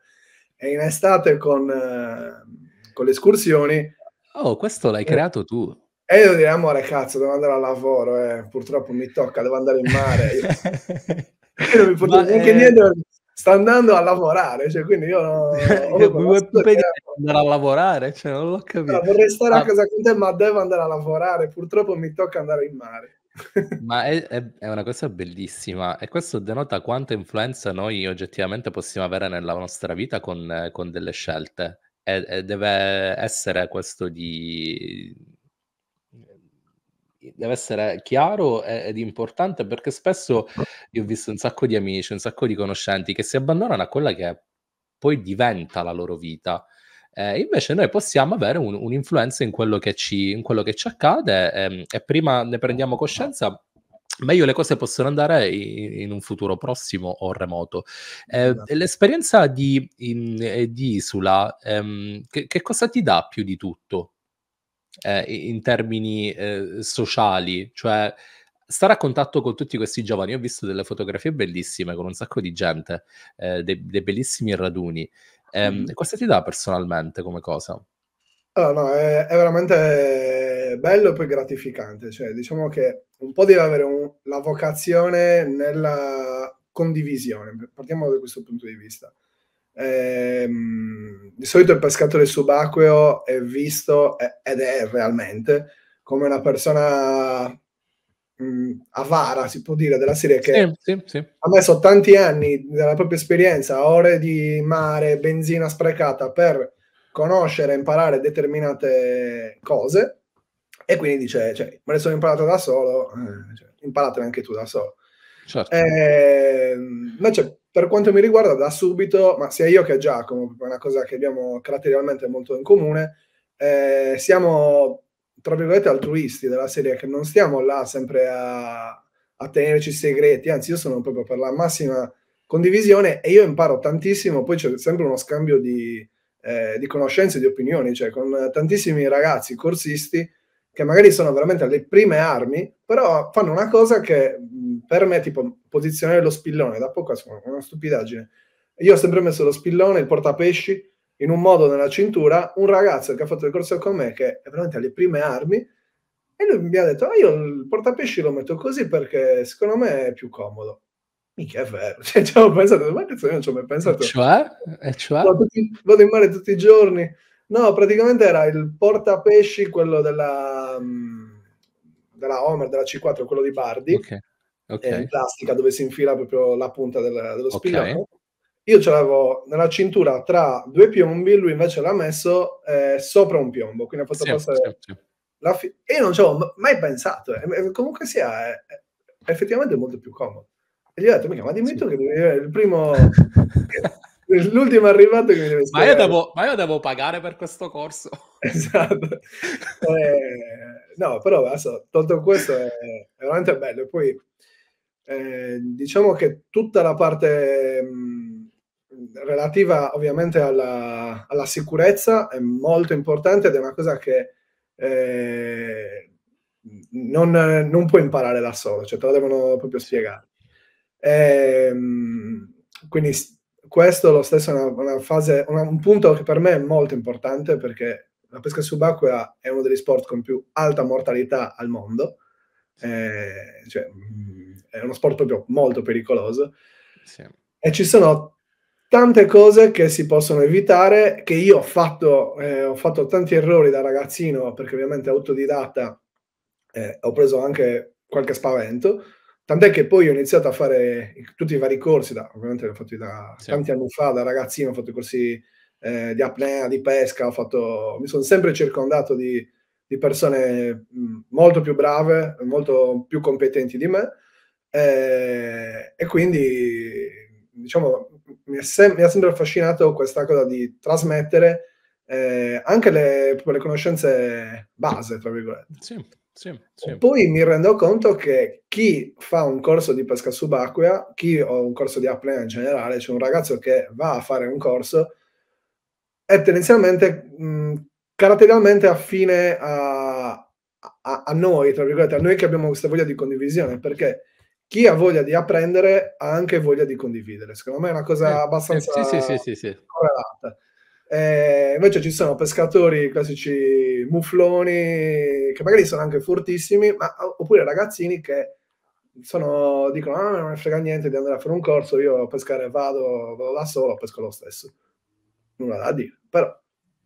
e in estate con, ehm, con le escursioni. Oh, questo l'hai eh. creato tu. E io direi, amore, cazzo, devo andare al lavoro, eh. purtroppo mi tocca, devo andare in mare. [LAUGHS] io non mi potevo neanche è... Eh, niente, sta andando a lavorare, cioè, quindi io non cioè, vuoi più andare a lavorare, cioè, non l'ho capito. No, vorrei stare ah. a casa con te, ma devo andare a lavorare, purtroppo mi tocca andare in mare. [LAUGHS] ma è, è, è, una cosa bellissima e questo denota quanta influenza noi oggettivamente possiamo avere nella nostra vita con, con delle scelte e, e, deve essere questo di deve essere chiaro ed importante perché spesso io ho visto un sacco di amici, un sacco di conoscenti che si abbandonano a quella che poi diventa la loro vita. Eh, invece noi possiamo avere un, un'influenza in quello che ci, quello che ci accade ehm, e prima ne prendiamo coscienza, meglio le cose possono andare in, in un futuro prossimo o remoto. Eh, esatto. l'esperienza di, in, di Isula, ehm, che, che cosa ti dà più di tutto? eh, in termini eh, sociali, cioè stare a contatto con tutti questi giovani. Io ho visto delle fotografie bellissime con un sacco di gente, eh, dei, dei, bellissimi raduni. Mm. Ehm, cosa ti dà personalmente come cosa? Ah, no, è, è, veramente bello e poi gratificante. Cioè, diciamo che un po' deve avere un, la vocazione nella condivisione. Partiamo da questo punto di vista ehm, di solito il pescatore subacqueo è visto ed è realmente come una persona mh, mm, avara, si può dire, della serie che sì, sì, sì. ha messo tanti anni della propria esperienza, ore di mare, benzina sprecata per conoscere, e imparare determinate cose e quindi dice, cioè, me le sono imparate da solo, eh, cioè, imparatele anche tu da solo. Certo. Eh, noi per quanto mi riguarda, da subito, ma sia io che Giacomo, è una cosa che abbiamo caratterialmente molto in comune, eh, siamo, tra virgolette, altruisti della serie, che non stiamo là sempre a, a tenerci segreti, anzi io sono proprio per la massima condivisione e io imparo tantissimo, poi c'è sempre uno scambio di, eh, di conoscenze di opinioni, cioè con tantissimi ragazzi corsisti che magari sono veramente alle prime armi, però fanno una cosa che mm, per me, tipo posizionare lo spillone, da poco è una stupidaggine. Io ho sempre messo lo spillone, il portapesci, in un modo nella cintura, un ragazzo che ha fatto il corso con me, che è veramente alle prime armi, e lui mi ha detto, ah, io il portapesci lo metto così perché secondo me è più comodo. Mica è vero, [LAUGHS] cioè, ci avevo pensato, ma cazzo, io non ci ho mai pensato. E cioè? E cioè? Vado, in mare tutti i giorni, No, praticamente era il portapesci, quello della, mm, della Homer, della C4, quello di Bardi. Ok. okay. Eh, plastica dove si infila proprio la punta del, dello spillone. Okay. Io ce l'avevo nella cintura tra due piombi, lui invece l'ha messo eh, sopra un piombo, quindi ha fatto sì, passare sì, sì. la fi- E io non ci avevo mai pensato, eh. comunque sia, è, è effettivamente molto più comodo. E gli ho detto, ma dimmi tu che devi avere il primo... [LAUGHS] l'ultimo arrivato che mi deve ma io, devo, ma io devo pagare per questo corso [LAUGHS] esatto eh, no però adesso, tolto questo è, è veramente bello poi eh, diciamo che tutta la parte mh, relativa ovviamente alla, alla, sicurezza è molto importante ed è una cosa che eh, non, non puoi imparare da solo, cioè te la devono proprio spiegare. E, ehm, quindi questo lo stesso è una, una fase, una, un punto che per me è molto importante perché la pesca subacquea è uno degli sport con più alta mortalità al mondo, eh, cioè, mm, è uno sport proprio molto pericoloso sì. e ci sono tante cose che si possono evitare, che io ho fatto, eh, ho fatto tanti errori da ragazzino perché ovviamente autodidatta eh, ho preso anche qualche spavento Tant'è che poi ho iniziato a fare tutti i vari corsi, da, ovviamente ho fatti da sì. tanti anni fa, da ragazzino, ho fatto i corsi eh, di apnea, di pesca, fatto, mi sono sempre circondato di, di persone mm, molto più brave, molto più competenti di me eh, e quindi diciamo, mi, è sem- mi, ha sempre affascinato questa cosa di trasmettere eh, anche le, le conoscenze base, tra virgolette. Sì. Sì, sì. Poi mi rendo conto che chi fa un corso di pesca subacquea, chi ha un corso di upline in generale, cioè un ragazzo che va a fare un corso, è tendenzialmente, mh, caratterialmente affine a, a, a, noi, tra virgolette, a noi che abbiamo questa voglia di condivisione, perché chi ha voglia di apprendere ha anche voglia di condividere. Secondo me è una cosa abbastanza sì, sì, sì, sì, sì. correlata. Eh, invece ci sono pescatori classici mufloni, che magari sono anche fortissimi, ma, oppure ragazzini che sono, dicono: Ah, non mi frega niente di andare a fare un corso, io a pescare vado, vado da solo, pesco lo stesso. Nulla da dire, però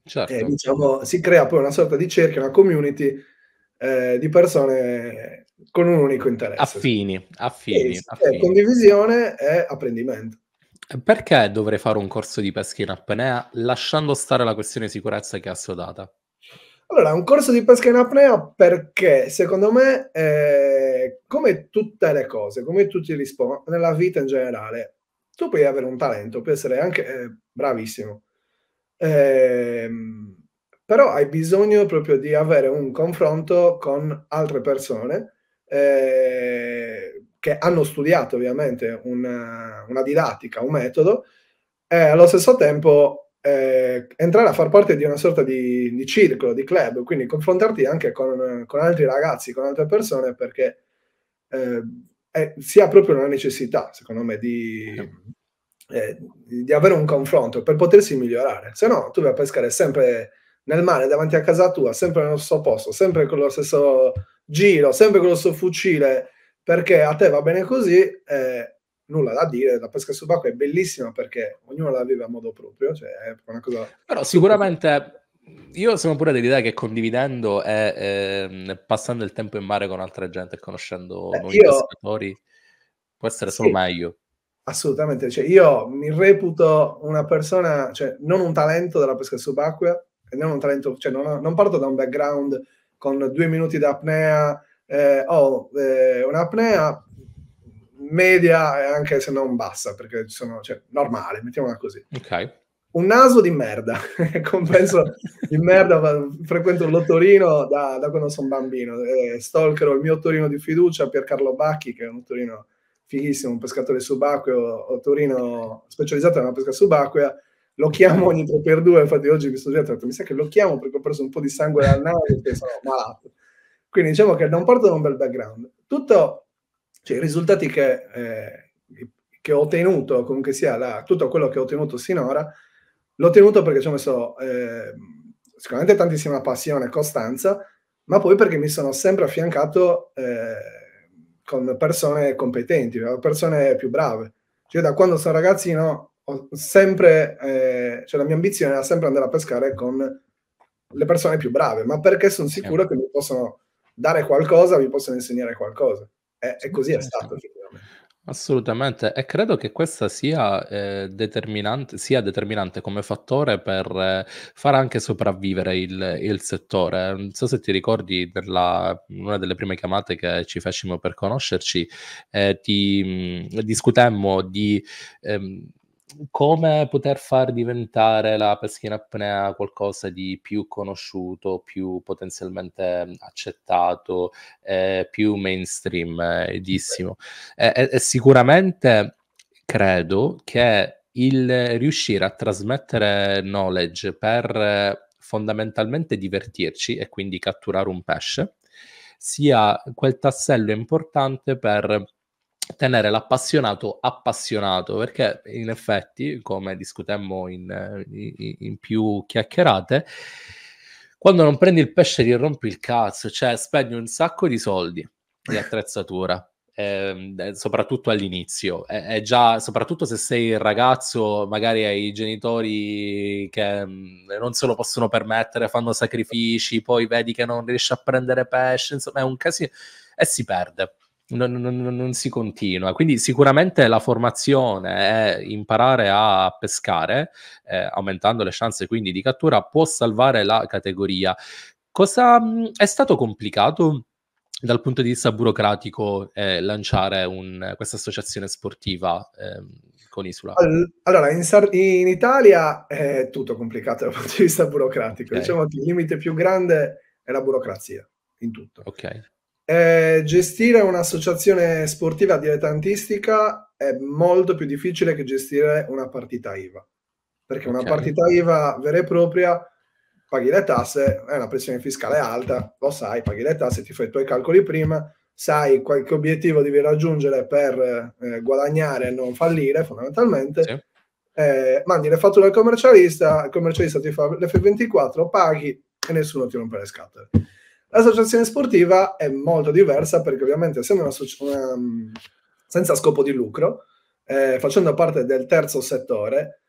certo. eh, diciamo, si crea poi una sorta di cerchio, una community eh, di persone con un unico interesse. Affini, affini, e, affini. Eh, condivisione e apprendimento. Perché dovrei fare un corso di pesca in apnea lasciando stare la questione sicurezza che ha assodata? Allora, un corso di pesca in apnea perché secondo me, eh, come tutte le cose, come tutti gli sport, nella vita in generale, tu puoi avere un talento, puoi essere anche eh, bravissimo, eh, però hai bisogno proprio di avere un confronto con altre persone eh, che hanno studiato ovviamente una, una didattica, un metodo, e eh, allo stesso tempo eh, entrare a far parte di una sorta di, di circolo, di club, quindi confrontarti anche con, con altri ragazzi, con altre persone, perché eh, è, si ha proprio una necessità, secondo me, di, eh, di avere un confronto per potersi migliorare. Se no, tu vai a pescare sempre nel mare, davanti a casa tua, sempre nello stesso posto, sempre con lo stesso giro, sempre con lo stesso fucile perché a te va bene così, eh, nulla da dire, la pesca subacquea è bellissima perché ognuno la vive a modo proprio, cioè è una cosa... Però sicuramente... Io sono pure dell'idea che condividendo e eh, passando il tempo in mare con altra gente e conoscendo eh, nuovi io... pescatori può essere solo sì. meglio. Assolutamente, cioè, io mi reputo una persona, cioè non un talento della pesca subacquea, non, un talento, cioè, non, non parto da un background con due minuti di apnea, eh, ho oh, eh, un'apnea media, anche se non bassa, perché sono cioè, normale, mettiamola così. Ok un naso di merda, [LAUGHS] compenso di merda, frequento l'ottorino da, da quando sono bambino, eh, stalkerò il mio ottorino di fiducia, per Carlo Bacchi, che è un ottorino fighissimo, un pescatore subacqueo, ottorino specializzato nella pesca subacquea, lo chiamo ogni 3 per 2 infatti oggi mi sto detto mi sa che lo chiamo perché ho preso un po' di sangue dal naso e sono malato. Quindi diciamo che da un parto da un bel background. Tutto, cioè, i risultati che, eh, che ho ottenuto, comunque sia, la, tutto quello che ho ottenuto sinora, l'ho ottenuto perché ci ho messo eh, sicuramente tantissima passione e costanza, ma poi perché mi sono sempre affiancato eh, con persone competenti, eh, persone più brave. Cioè, da quando sono ragazzino, ho sempre, eh, cioè la mia ambizione era sempre andare a pescare con le persone più brave, ma perché sono sicuro che mi possono dare qualcosa vi possono insegnare qualcosa. E, è così è stato Assolutamente, e credo che questa sia, eh, determinante, sia determinante, come fattore per eh, far anche sopravvivere il, il, settore. Non so se ti ricordi della, una delle prime chiamate che ci facemmo per conoscerci, eh, ti, mh, mm, discutemmo di... Ehm, come poter far diventare la peschina apnea qualcosa di più conosciuto, più potenzialmente accettato, eh, più mainstreamissimo. E, e sicuramente credo che il riuscire a trasmettere knowledge per fondamentalmente divertirci e quindi catturare un pesce sia quel tassello importante per tenere l'appassionato appassionato, perché in effetti, come discutemmo in, eh, in, in più chiacchierate, quando non prendi il pesce ti rompi il cazzo, cioè spendi un sacco di soldi di [LAUGHS] attrezzatura. Ehm, eh, soprattutto all'inizio. È, è, già, soprattutto se sei il ragazzo, magari hai genitori che mh, mm, non se lo possono permettere, fanno sacrifici, poi vedi che non riesci a prendere pesce, insomma è un casino e si perde non, non, non, si continua. Quindi sicuramente la formazione e imparare a pescare, eh, aumentando le chance quindi di cattura, può salvare la categoria. Cosa mh, mm, è stato complicato? Dal punto di vista burocratico, eh, lanciare questa associazione sportiva eh, con Isola. Allora, in, Sard- in, Italia è tutto complicato dal punto di vista burocratico. Okay. Diciamo che il limite più grande è la burocrazia, in tutto. Ok eh, gestire un'associazione sportiva dilettantistica è molto più difficile che gestire una partita IVA, perché una partita IVA vera e propria paghi le tasse, è una pressione fiscale alta, lo sai, paghi le tasse, ti fai i tuoi calcoli prima, sai qualche obiettivo devi raggiungere per eh, guadagnare e non fallire fondamentalmente. Sì. Eh, mandi le fatture al commercialista, il commercialista ti fa l'F24, paghi e nessuno ti rompe le scatole. L'associazione sportiva è molto diversa perché ovviamente essendo una, una mm, senza scopo di lucro, eh, facendo parte del terzo settore,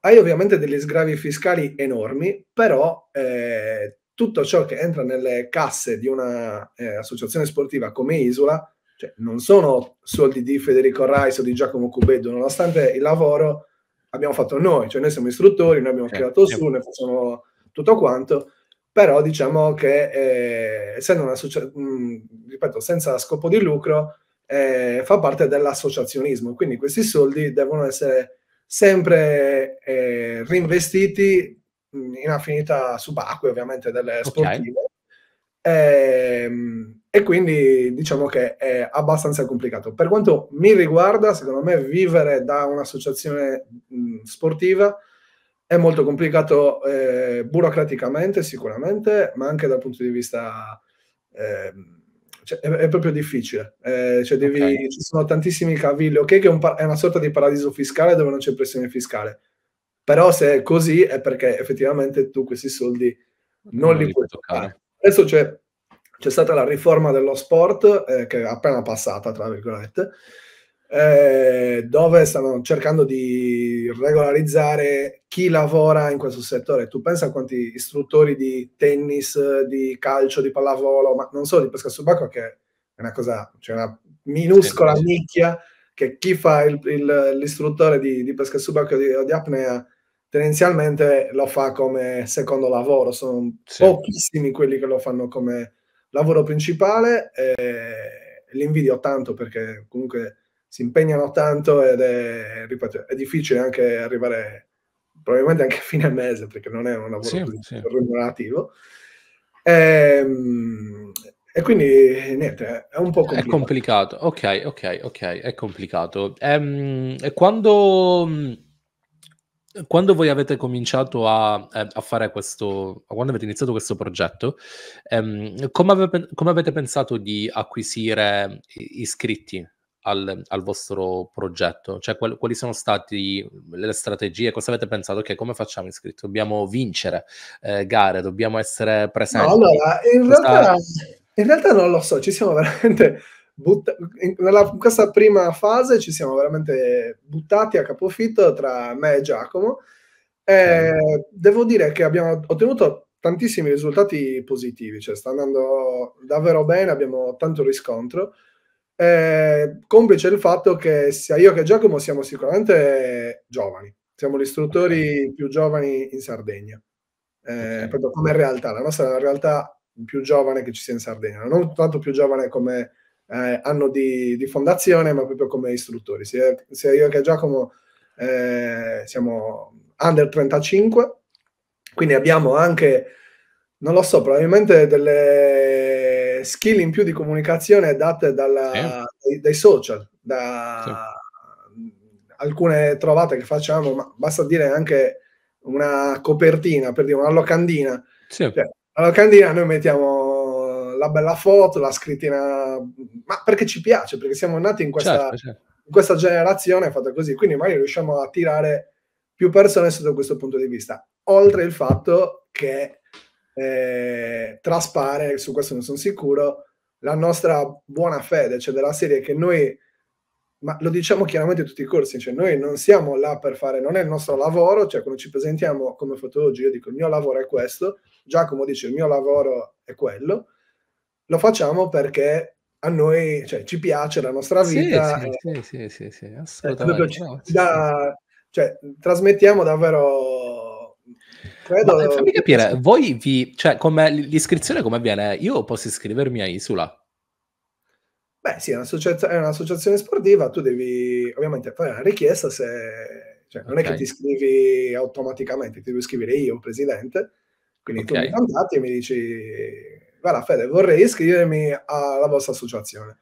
hai ovviamente degli sgravi fiscali enormi, però eh, tutto ciò che entra nelle casse di un'associazione eh, sportiva come Isola, cioè, non sono soldi di Federico Rais o di Giacomo Cubeddo, nonostante il lavoro abbiamo fatto noi, cioè noi siamo istruttori, noi abbiamo creato su, ne facciamo tutto quanto, però diciamo che eh, essendo una mh, ripeto, senza scopo di lucro, eh, fa parte dell'associazionismo, quindi questi soldi devono essere sempre eh, reinvestiti in affinità subacquee, ovviamente delle sportive okay. Ehm, e, e, quindi diciamo che è abbastanza complicato. Per quanto mi riguarda, secondo me vivere da un'associazione mh, sportiva è molto complicato eh, burocraticamente sicuramente, ma anche dal punto di vista... Eh, cioè, è, è, proprio difficile. Eh, cioè devi, okay. Ci sono tantissimi cavilli, ok, che è, un è una sorta di paradiso fiscale dove non c'è pressione fiscale. Però se è così è perché effettivamente tu questi soldi non, non li, puoi toccare. Adesso c'è, stata la riforma dello sport, eh, che è appena passata, tra virgolette, eh, dove stanno cercando di regolarizzare chi lavora in questo settore. Tu pensa a quanti istruttori di tennis, di calcio, di pallavolo, ma non solo di pesca subacquea, che è una cosa, cioè una minuscola sì, nicchia, che chi fa il, il, l'istruttore di, di, pesca subacquea o di, di, apnea tendenzialmente lo fa come secondo lavoro, sono sì. pochissimi quelli che lo fanno come lavoro principale e eh, li invidio tanto perché comunque si impegnano tanto ed è, ripeto, è difficile anche arrivare probabilmente anche a fine mese perché non è un lavoro sì, così sì. remunerativo. E, ehm, e quindi niente, è un po' complicato. È complicato, ok, ok, ok, è complicato. Ehm, e quando, mm, quando voi avete cominciato a, eh, a, fare questo, quando avete iniziato questo progetto, ehm, come, ave, come, avete pensato di acquisire iscritti? al, al vostro progetto? Cioè, qual, quali sono state le strategie? Cosa avete pensato? Ok, come facciamo iscritto? Dobbiamo vincere eh, gare, dobbiamo essere presenti. No, allora, in, Questa... realtà, in realtà non lo so, ci siamo [LAUGHS] veramente buttati nella, in questa prima fase ci siamo veramente buttati a capofitto tra me e Giacomo. E eh, devo dire che abbiamo ottenuto tantissimi risultati positivi, cioè sta andando davvero bene, abbiamo tanto riscontro eh, complice il fatto che sia io che Giacomo siamo sicuramente giovani, siamo gli istruttori più giovani in Sardegna, eh, proprio come realtà, la nostra è la realtà più giovane che ci sia in Sardegna, non tanto più giovane come eh, anno di, di, fondazione, ma proprio come istruttori. Sia, sia io che Giacomo eh, siamo under 35, quindi abbiamo anche, non lo so, probabilmente delle skill in più di comunicazione date dalla, dai, dai, social, da alcune trovate che facciamo, ma basta dire anche una copertina, per dire una locandina. Sì. Cioè, la locandina noi mettiamo la bella foto, la scrittina, ma perché ci piace, perché siamo nati in questa, certo, certo. In questa generazione fatta così, quindi magari riusciamo a attirare più persone sotto questo punto di vista, oltre il fatto che eh, traspare, su questo non sono sicuro, la nostra buona fede, cioè della serie che noi, ma lo diciamo chiaramente in tutti i corsi, cioè noi non siamo là per fare, non è il nostro lavoro, cioè quando ci presentiamo come fotologi io dico il mio lavoro è questo, Giacomo dice il mio lavoro è quello, lo facciamo perché a noi cioè, ci piace la nostra vita. Sì, sì, sì, sì, sì, assolutamente. cioè, trasmettiamo davvero Credo... Ma, fammi capire, voi vi, cioè, come, l'iscrizione come avviene? Io posso iscrivermi a Isula? Beh, sì, è, un'associa- è un'associazione sportiva, tu devi ovviamente fare una richiesta se... Cioè, non okay. è che ti iscrivi automaticamente, ti devo iscrivere io, presidente. Quindi okay. tu mi contatti e mi dici, guarda Fede, vorrei iscrivermi alla vostra associazione.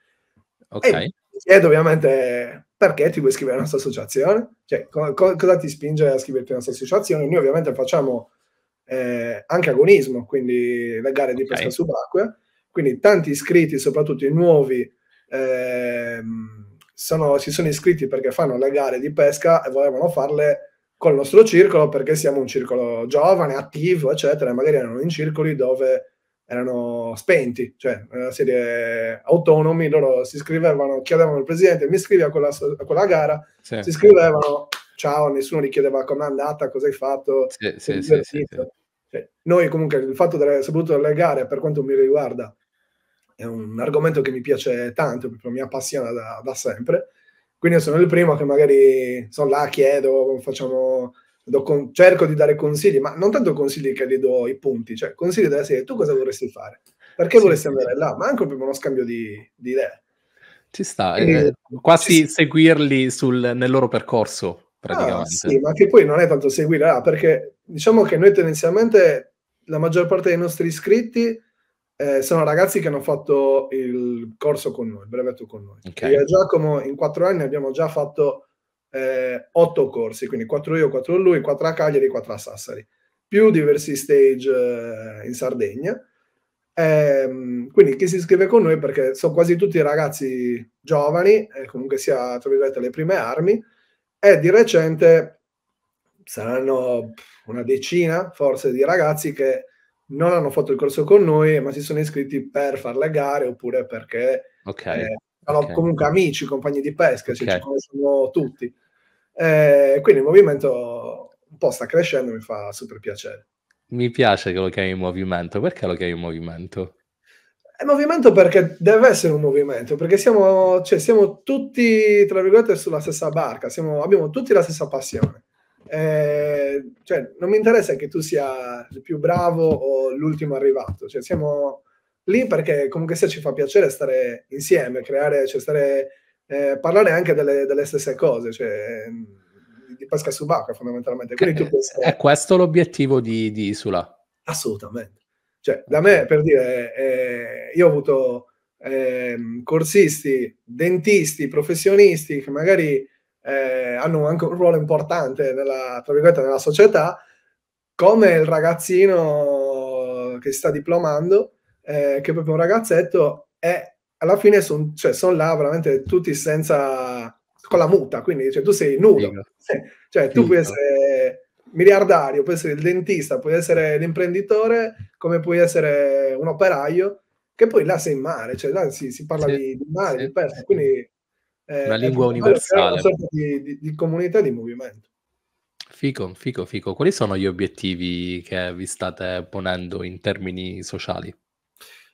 Ok. E chiedo ovviamente perché ti vuoi iscrivere alla nostra associazione? Cioè, co- cosa ti spinge a iscriverti alla nostra associazione? Noi ovviamente facciamo eh, anche agonismo, quindi la gara okay. di pesca subacquea. Quindi tanti iscritti, soprattutto i nuovi, ehm, sono, si sono iscritti perché fanno le gare di pesca e volevano farle col nostro circolo perché siamo un circolo giovane, attivo, eccetera, e magari erano in circoli dove erano spenti, cioè nella eh, serie autonomi, loro si iscrivevano, chiedevano al presidente, mi iscrivi a quella, a quella gara, sì. si iscrivevano, ciao, nessuno gli chiedeva com'è andata, cosa hai fatto, sì, sì, sì, sì, cioè, noi comunque il fatto delle, soprattutto delle gare, per quanto mi riguarda, è un argomento che mi piace tanto, mi appassiona da, da sempre. Quindi sono il primo che magari sono là, chiedo, facciamo, con, cerco di dare consigli, ma non tanto consigli che gli do i punti, cioè consigli della serie, tu cosa vorresti fare? Perché sì, vorresti andare là? Ma anche proprio uno scambio di, di idee. Ci sta, eh, quasi ci seguirli sul, nel loro percorso, praticamente. Ah, sì, ma che poi non è tanto seguire là, ah, perché diciamo che noi tendenzialmente la maggior parte dei nostri iscritti eh, sono ragazzi che hanno fatto il corso con noi, il brevetto con noi. Okay. Io e Giacomo in quattro anni abbiamo già fatto eh, otto corsi, quindi quattro io, quattro lui, quattro a Cagliari, quattro a Sassari, più diversi stage eh, in Sardegna. Ehm, quindi chi si iscrive con noi, perché sono quasi tutti ragazzi giovani, eh, comunque sia, tra virgolette, le prime armi, e di recente saranno... Pff, una decina forse di ragazzi che non hanno fatto il corso con noi, ma si sono iscritti per fare le gare oppure perché okay. eh, sono okay. comunque amici, compagni di pesca, okay. ci conoscono tutti. Eh, quindi il movimento un po' sta crescendo, mi fa super piacere. Mi piace che lo chiami movimento, perché lo chiami movimento? È movimento perché deve essere un movimento, perché siamo, cioè, siamo tutti, tra virgolette, sulla stessa barca, siamo, abbiamo tutti la stessa passione. Eh, cioè, non mi interessa che tu sia il più bravo o l'ultimo arrivato, cioè, siamo lì perché comunque sia ci fa piacere stare insieme, creare, cioè, stare, eh, parlare anche delle, delle stesse cose, cioè, mm, di pesca subacquea fondamentalmente. Quindi tu eh, pensi, eh, è questo l'obiettivo di, di Isula? Assolutamente. Cioè, da me, per dire, eh, io ho avuto ehm, corsisti, dentisti, professionisti che magari eh, hanno anche un ruolo importante nella, nella società, come il ragazzino che si sta diplomando, eh, che è proprio un ragazzetto, e alla fine sono cioè, son là veramente tutti senza... con la muta, quindi cioè, tu sei nudo. [LAUGHS] Cioè, cioè, tu puoi essere miliardario, puoi essere il dentista, puoi essere l'imprenditore, come puoi essere un operaio, che poi là sei in mare, cioè là si, si parla sì, di, mare, sì, di pesca, quindi eh, una lingua universale. Una sorta di, di, di comunità di movimento. Fico, fico, fico. Quali sono gli obiettivi che vi state ponendo in termini sociali?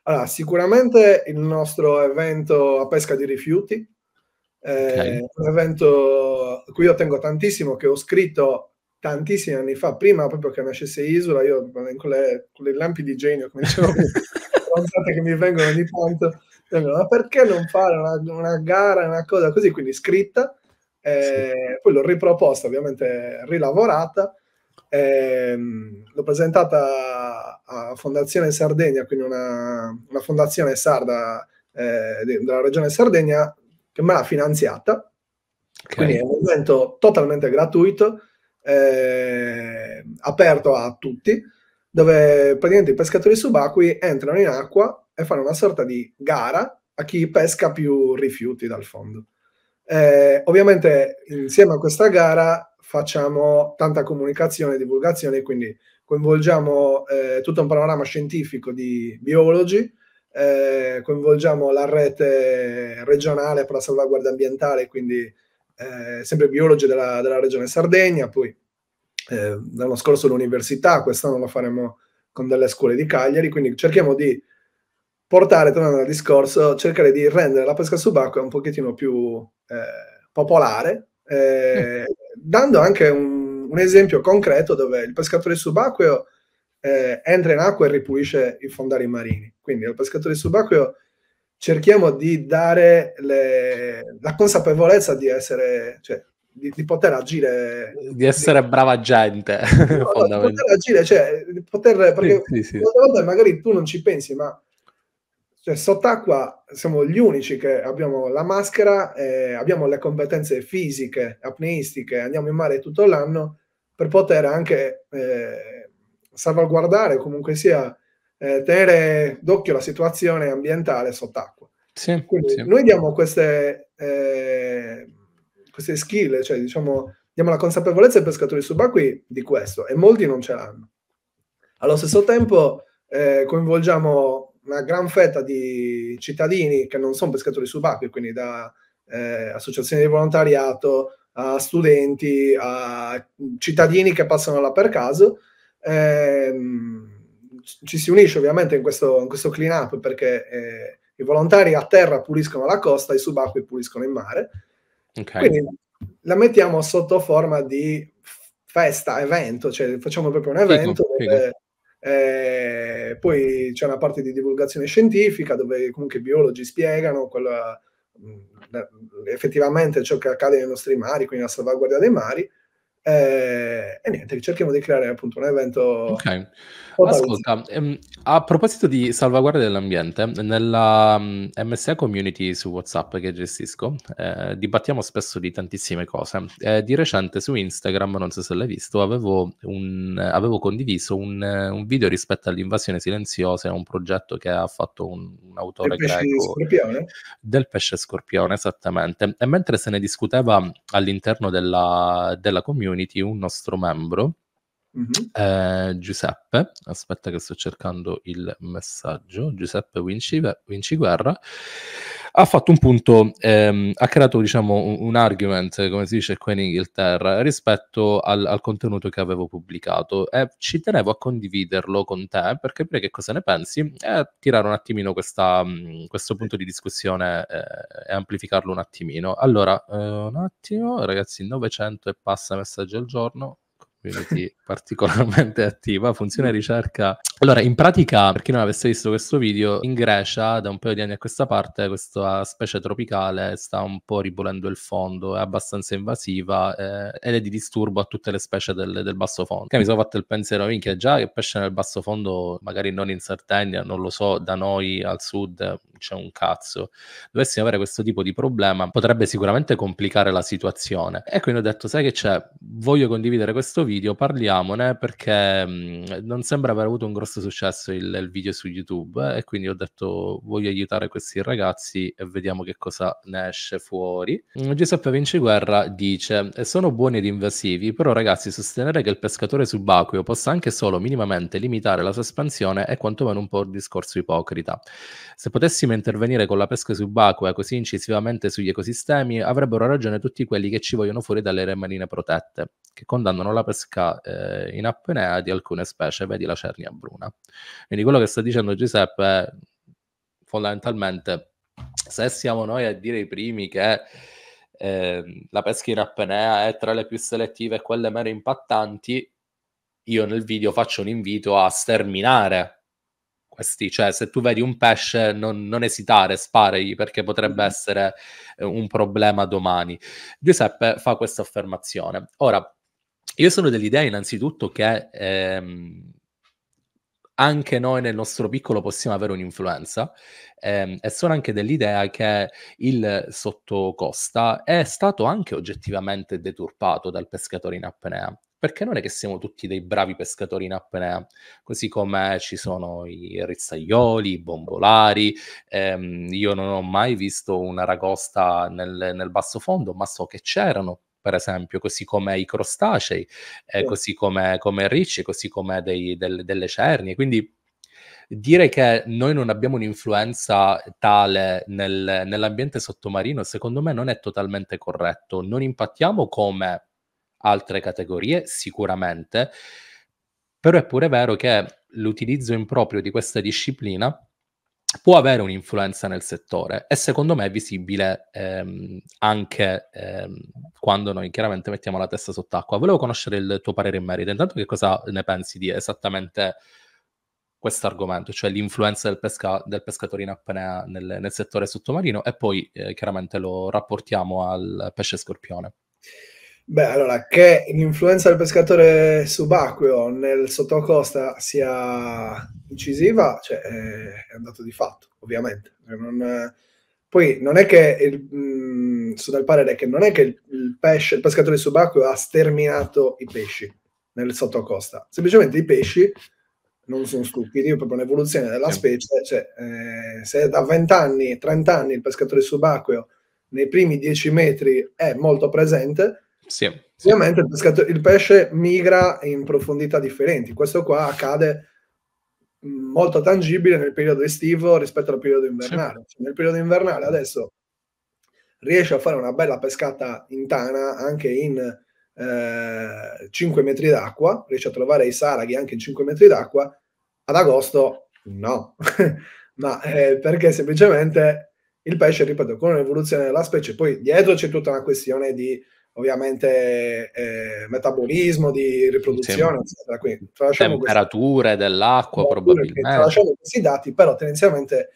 Allora, sicuramente il nostro evento a pesca di rifiuti, eh, okay. un evento a cui io tengo tantissimo, che ho scritto tantissimi anni fa, prima proprio che nascesse Isola, io con le, con le lampi di genio, come dicevo, [LAUGHS] che mi vengono ogni tanto, eh, ma perché non fare una, una, gara, una cosa così? Quindi scritta, eh, sì. poi l'ho riproposta, ovviamente rilavorata, eh, l'ho presentata a Fondazione Sardegna, quindi una, una fondazione sarda eh, della regione Sardegna che me l'ha finanziata. Okay. Quindi è un evento totalmente gratuito, eh, aperto a tutti, dove praticamente i pescatori subacquei entrano in acqua e fare una sorta di gara a chi pesca più rifiuti dal fondo. Eh, ovviamente insieme a questa gara facciamo tanta comunicazione, e divulgazione, quindi coinvolgiamo eh, tutto un panorama scientifico di biologi, eh, coinvolgiamo la rete regionale per la salvaguardia ambientale, quindi eh, sempre biologi della, della, regione Sardegna, poi eh, l'anno scorso l'università, quest'anno lo faremo con delle scuole di Cagliari, quindi cerchiamo di portare, tornando al discorso, cercare di rendere la pesca subacquea un pochettino più eh, popolare, eh, dando anche un, un, esempio concreto dove il pescatore subacqueo eh, entra in acqua e ripulisce i fondali marini. Quindi al pescatore subacqueo cerchiamo di dare le, la consapevolezza di essere, cioè, di, di, poter agire. Di essere di, brava gente. No, di poter agire, cioè, di poter, perché sì, sì, sì. magari tu non ci pensi, ma cioè, sott'acqua siamo gli unici che abbiamo la maschera, eh, abbiamo le competenze fisiche, apneistiche, andiamo in mare tutto l'anno per poter anche eh, salvaguardare, comunque sia, eh, tenere d'occhio la situazione ambientale sott'acqua. Sì, Quindi sì. noi diamo queste, eh, queste skill, cioè diciamo, diamo la consapevolezza ai pescatori subacquei di questo e molti non ce l'hanno. Allo stesso tempo eh, coinvolgiamo una gran fetta di cittadini che non sono pescatori subacquei, quindi da eh, associazioni di volontariato a studenti, a cittadini che passano là per caso. Ehm, ci si unisce ovviamente in questo, in questo clean up perché eh, i volontari a terra puliscono la costa, i subacquei puliscono il mare. Okay. Quindi la mettiamo sotto forma di festa, evento, cioè facciamo proprio un evento fico, dove, eh, poi c'è una parte di divulgazione scientifica dove comunque i biologi spiegano quella, mm, effettivamente ciò che accade nei nostri mari, quindi la salvaguardia dei mari, eh, e niente, cerchiamo di creare appunto un evento. Ok. Ascolta, ehm, a proposito di salvaguardia dell'ambiente, nella um, mm, MSA community su WhatsApp che gestisco, eh, dibattiamo spesso di tantissime cose. Eh, di recente su Instagram, non so se l'hai visto, avevo, un, avevo condiviso un, un, video rispetto all'invasione silenziosa, un progetto che ha fatto un, un autore del pesce greco. Scorpione? Del pesce scorpione, esattamente. E mentre se ne discuteva all'interno della, della community, community un nostro membro, mm-hmm. eh, Giuseppe, aspetta che sto cercando il messaggio, Giuseppe Vinci, Vinci Guerra, ha fatto un punto, ehm, ha creato diciamo un, un, argument, come si dice qua in Inghilterra, rispetto al, al, contenuto che avevo pubblicato e ci tenevo a condividerlo con te per capire che cosa ne pensi e tirare un attimino questa, mm, questo punto di discussione eh, e amplificarlo un attimino. Allora, eh, un attimo, ragazzi, 900 e passa messaggi al giorno, quindi [LAUGHS] particolarmente attiva, funzione ricerca. Allora, in pratica, per chi non avesse visto questo video, in Grecia da un paio di anni a questa parte questa specie tropicale sta un po' ribollendo il fondo, è abbastanza invasiva eh, ed è di disturbo a tutte le specie del, del basso fondo. Che mi sono fatto il pensiero, minchia, già che pesce nel basso fondo, magari non in Sardegna, non lo so, da noi al sud c'è un cazzo. Dovessimo avere questo tipo di problema, potrebbe sicuramente complicare la situazione. E quindi ho detto, sai che c'è, voglio condividere questo video video, parliamone perché mh, mhmm, non sembra aver avuto un grosso successo il, il video su YouTube eh, e quindi ho detto voglio aiutare questi ragazzi e vediamo che cosa ne esce fuori. Mm, Giuseppe Vinciguerra dice eh, sono buoni ed invasivi, però ragazzi sostenere che il pescatore subacqueo possa anche solo minimamente limitare la sospensione è quantomeno un po' un discorso ipocrita. Se potessimo intervenire con la pesca subacquea così incisivamente sugli ecosistemi avrebbero ragione tutti quelli che ci vogliono fuori dalle aree marine protette che condannano la pesca eh, in apnea di alcune specie, vedi la cernia bruna. Quindi quello che sta dicendo Giuseppe è fondamentalmente se siamo noi a dire i primi che eh, la pesca in apnea è tra le più selettive e quelle meno impattanti, io nel video faccio un invito a sterminare questi, cioè se tu vedi un pesce non, non esitare, sparagli perché potrebbe mm-hmm. essere eh, un problema domani. Giuseppe fa questa affermazione. Ora, io sono dell'idea innanzitutto che ehm, anche noi nel nostro piccolo possiamo avere un'influenza ehm, e sono anche dell'idea che il sottocosta è stato anche oggettivamente deturpato dal pescatore in apnea perché non è che siamo tutti dei bravi pescatori in apnea, così come ci sono i rizzaioli, i bombolari, ehm, io non ho mai visto una ragosta nel, nel basso fondo, ma so che c'erano, per esempio, così come i crostacei, eh, così come, come ricci, così come dei, del, delle cernie. Quindi dire che noi non abbiamo un'influenza tale nel, nell'ambiente sottomarino, secondo me non è totalmente corretto. Non impattiamo come altre categorie, sicuramente, però è pure vero che l'utilizzo improprio di questa disciplina può avere un'influenza nel settore e secondo me è visibile ehm, anche ehm, quando noi chiaramente mettiamo la testa sott'acqua. Volevo conoscere il tuo parere in merito, intanto che cosa ne pensi di esattamente questo argomento, cioè l'influenza del, pesca- del pescatore in apnea nel, nel settore sottomarino e poi eh, chiaramente lo rapportiamo al pesce scorpione. Beh, allora, che l'influenza del pescatore subacqueo nel sottocosta sia incisiva, cioè, eh, è un dato di fatto, ovviamente. Non, poi non è che, il, mh, mm, sono del parere che non è che il, il, pesce, il pescatore subacqueo ha sterminato i pesci nel sottocosta, semplicemente i pesci non sono stupidi, è proprio un'evoluzione della specie, cioè, eh, se da 20 anni, 30 anni il pescatore subacqueo nei primi 10 metri è molto presente, sì, Ovviamente il, pescato, il pesce migra in profondità differenti. Questo qua accade molto tangibile nel periodo estivo rispetto al periodo invernale. Sì. Nel periodo invernale adesso riesce a fare una bella pescata in tana anche in eh, 5 metri d'acqua, riesce a trovare i saraghi anche in 5 metri d'acqua, ad agosto no, [LAUGHS] ma eh, perché semplicemente il pesce, ripeto, con l'evoluzione della specie, poi dietro c'è tutta una questione di ovviamente eh, metabolismo, di riproduzione, sì. eccetera. Quindi, temperature questi, dell'acqua, probabilmente. Tralasciamo questi dati, però tendenzialmente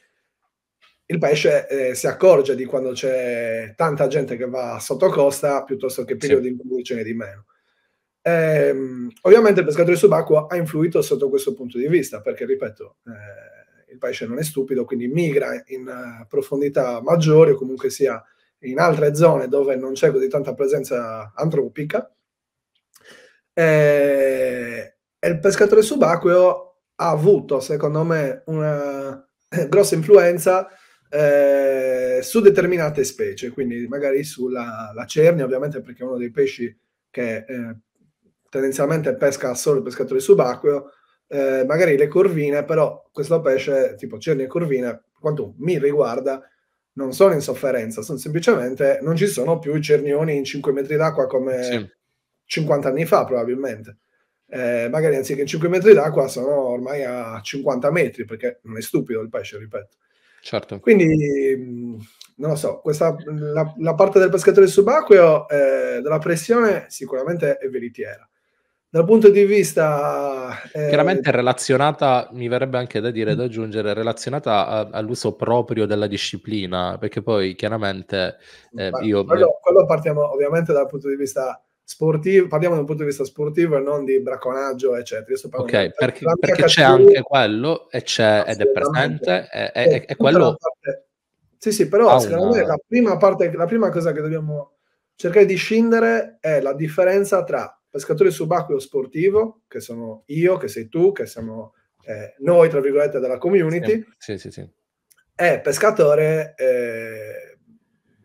il pesce eh, si accorge di quando c'è tanta gente che va sotto costa piuttosto che periodi sì. ce n'è di meno. Ehm, ovviamente il pescatore subacqueo ha influito sotto questo punto di vista, perché ripeto, eh, il pesce non è stupido, quindi migra in uh, profondità maggiori o comunque sia in altre zone dove non c'è così tanta presenza antropica. E, e il pescatore subacqueo ha avuto, secondo me, una eh, grossa influenza eh, su determinate specie, quindi magari sulla cernia, ovviamente perché è uno dei pesci che eh, tendenzialmente pesca solo il pescatore subacqueo, eh, magari le corvine, però questo pesce, tipo cernia e corvine, per quanto mi riguarda, non sono in sofferenza, sono semplicemente non ci sono più i cernioni in 5 metri d'acqua come sì. 50 anni fa probabilmente. Eh, magari anziché in 5 metri d'acqua sono ormai a 50 metri perché non è stupido il pesce, ripeto. Certo. Quindi non lo so, questa, la, la parte del pescatore subacqueo eh, della pressione sicuramente è veritiera dal punto di vista... Eh... Chiaramente relazionata, mi verrebbe anche da dire, da aggiungere, relazionata a, all'uso proprio della disciplina, perché poi chiaramente eh, io... Quello, quello, partiamo ovviamente dal punto di vista sportivo, parliamo dal punto di vista sportivo e non di bracconaggio, eccetera. ok, perché, perché c'è anche quello e c'è, ed è presente, e, e, e, e quello... Parte... Sì, sì, però ah, secondo una... me la prima, parte, la prima cosa che dobbiamo cercare di scindere è la differenza tra pescatore subacqueo sportivo, che sono io, che sei tu, che siamo eh, noi, tra virgolette, della community, sì, sì, sì, è pescatore eh,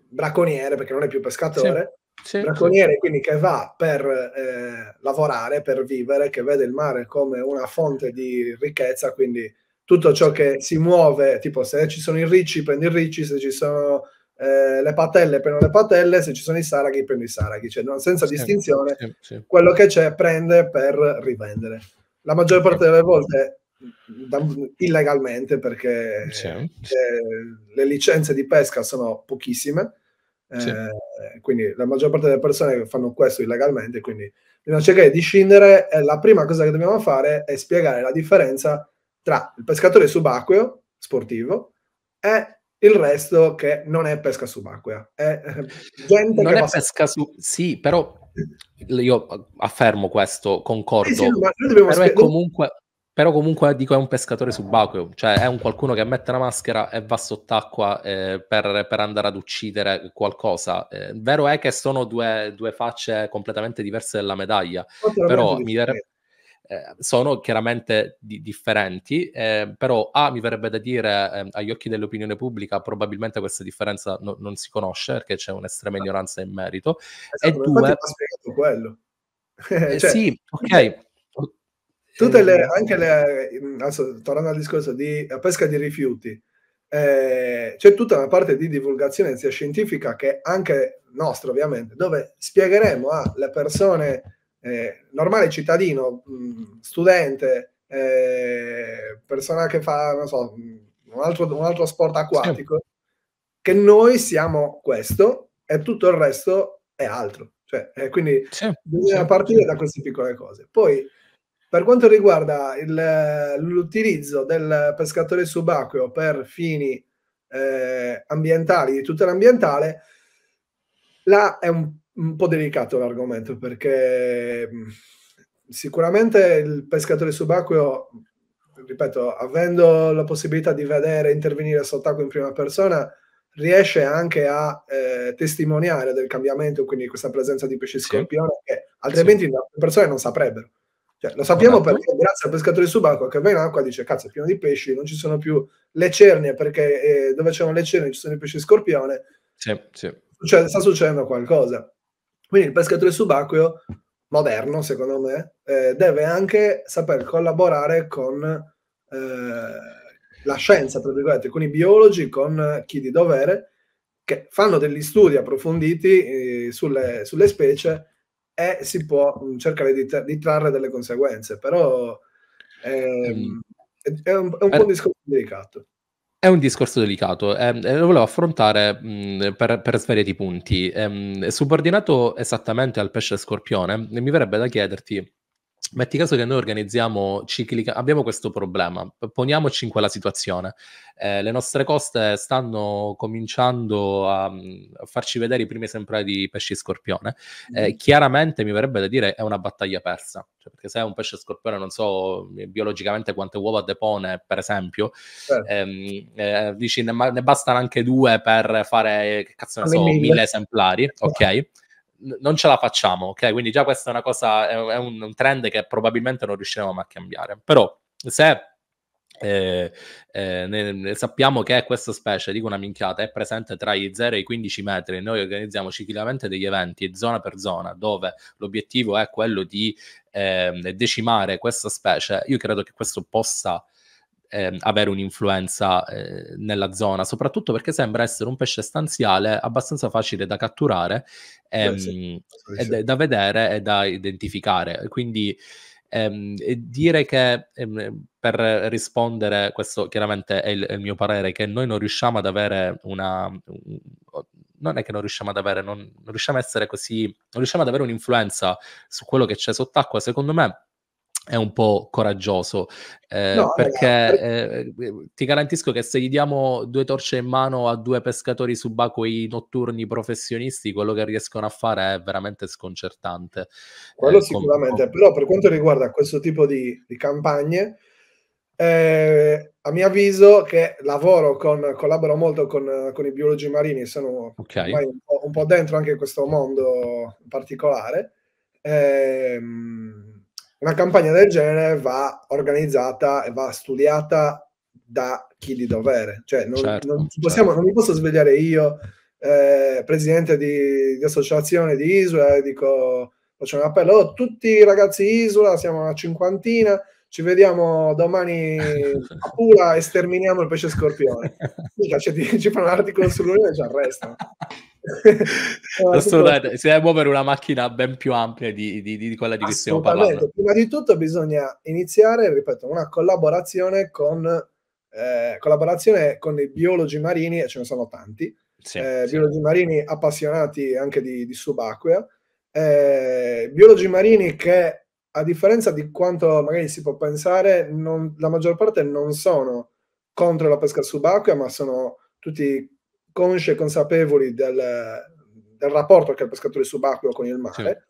bracconiere, perché non è più pescatore, sì, bracconiere quindi che va per eh, lavorare, per vivere, che vede il mare come una fonte di ricchezza, quindi tutto ciò che si muove, tipo se ci sono i ricci prendi i ricci, se ci sono eh, le patelle prendono le patelle, se ci sono i saraghi prendono i saraghi, cioè, no, senza sì, distinzione sì, sì. quello che c'è prende per rivendere. La maggior parte delle volte da, illegalmente perché eh, le licenze di pesca sono pochissime, eh, quindi la maggior parte delle persone fanno questo illegalmente, quindi bisogna cercare di scindere e la prima cosa che dobbiamo fare è spiegare la differenza tra il pescatore subacqueo sportivo e il resto che non è pesca subacquea. È eh, gente non è pesca su... Sì, però io affermo questo, concordo. Sì, sì, però, spiegare... comunque, però, comunque, dico è un pescatore subacqueo, cioè è un qualcuno che mette una maschera e va sott'acqua eh, per, per, andare ad uccidere qualcosa. Eh, vero è che sono due, due facce completamente diverse della medaglia, però mi verrebbe eh, sono chiaramente di- differenti, eh, però A mi verrebbe da dire eh, agli occhi dell'opinione pubblica probabilmente questa differenza no- non si conosce perché c'è un'estrema ah. ignoranza in merito. Esatto, e due... quello. [LAUGHS] Eh, cioè, sì, ok. Tutte eh, le, mm. anche le, mm, adesso, tornando al discorso di eh, pesca di rifiuti, c'è tutta una parte di divulgazione sia scientifica che anche nostra ovviamente, dove spiegheremo alle persone eh, normale cittadino, mh, mm, studente, eh, persona che fa, non so, un altro, un altro sport acquatico, sì. che noi siamo questo e tutto il resto è altro. Cioè, eh, quindi sì, bisogna sì, partire da queste piccole cose. Poi, per quanto riguarda il, l'utilizzo del pescatore subacqueo per fini eh, ambientali, di tutela ambientale, là è un un po' delicato l'argomento perché mm, sicuramente il pescatore subacqueo, ripeto, avendo la possibilità di vedere intervenire sott'acqua in prima persona, riesce anche a eh, testimoniare del cambiamento, quindi questa presenza di pesci scorpione sì. che altrimenti sì. le persone non saprebbero. Cioè, lo sappiamo esatto. perché grazie al pescatore subacqueo che va in acqua dice cazzo è pieno di pesci, non ci sono più le cernie perché eh, dove c'erano le cernie ci sono i pesci scorpione. Sì, sì. Cioè, sta succedendo qualcosa quindi il pescatore subacqueo moderno, secondo me, eh, deve anche saper collaborare con eh, la scienza, tra virgolette, con i biologi, con chi di dovere, che fanno degli studi approfonditi eh, sulle, sulle, specie e si può mm, cercare di, tra- di trarre delle conseguenze, però ehm, mm. è, un, è un po' un eh, discorso delicato. È un discorso delicato, ehm, lo volevo affrontare mh, per, per svariati punti. Ehm, subordinato esattamente al pesce scorpione, mi verrebbe da chiederti Metti caso che noi organizziamo ciclica, abbiamo questo problema, poniamoci in quella situazione. Eh, le nostre coste stanno cominciando a, a mm, farci vedere i primi esemplari di pesci scorpione. Eh, mm-hmm. chiaramente mi verrebbe da dire è una battaglia persa, cioè, perché se è un pesce scorpione, non so eh, biologicamente quante uova depone, per esempio, certo. ehm, eh, dici ne, ne, bastano anche due per fare, che cazzo ne ah, so, mille esemplari, certo. ok? non ce la facciamo, ok? Quindi già questa è una cosa, è un, un trend che probabilmente non riusciremo mai a cambiare. Però se eh, eh, ne, ne sappiamo che questa specie, dico una minchiata, è presente tra i 0 e i 15 metri. Noi organizziamo ciclicamente degli eventi zona per zona dove l'obiettivo è quello di eh, decimare questa specie. Io credo che questo possa eh, avere un'influenza eh, nella zona, soprattutto perché sembra essere un pesce stanziale abbastanza facile da catturare ehm, Beh, sì. e da vedere e da identificare. Quindi ehm, dire che ehm, per rispondere, questo chiaramente è il, è il, mio parere, che noi non riusciamo ad avere una... Un, non è che non riusciamo ad avere, non, non riusciamo a essere così, non riusciamo ad avere un'influenza su quello che c'è sott'acqua, secondo me è un po' coraggioso eh, no, perché eh, eh, ti garantisco che se gli diamo due torce in mano a due pescatori subacquei notturni professionisti, quello che riescono a fare è veramente sconcertante. Eh, quello eh, sicuramente, con... però per quanto riguarda questo tipo di, di campagne, eh, a mio avviso che lavoro con, collaboro molto con, con i biologi marini, sono okay. un, po', un, po', dentro anche questo mondo in particolare. Ehm una campagna del genere va organizzata e va studiata da chi di dovere. Cioè, non, certo, non, certo. possiamo, certo. non mi posso svegliare io, eh, presidente di, di, associazione di Isola, e dico, faccio un appello, oh, tutti i ragazzi Isola, siamo una cinquantina, ci vediamo domani a Pula e sterminiamo il pesce scorpione. [LAUGHS] Mica, cioè, ci, ci fanno un articolo sull'Unione e ci arrestano. Assolutamente, si deve muovere una macchina ben più ampia di, di, di quella di cui stiamo parlando. Prima di tutto bisogna iniziare, ripeto, una collaborazione con, eh, collaborazione con i biologi marini, e ce ne sono tanti, sì, eh, sì. biologi marini appassionati anche di, di subacquea, eh, biologi marini che a differenza di quanto magari si può pensare, non, la maggior parte non sono contro la pesca subacquea, ma sono tutti consci e consapevoli del, del rapporto che ha il pescatore subacqueo con il mare. Sì. Certo.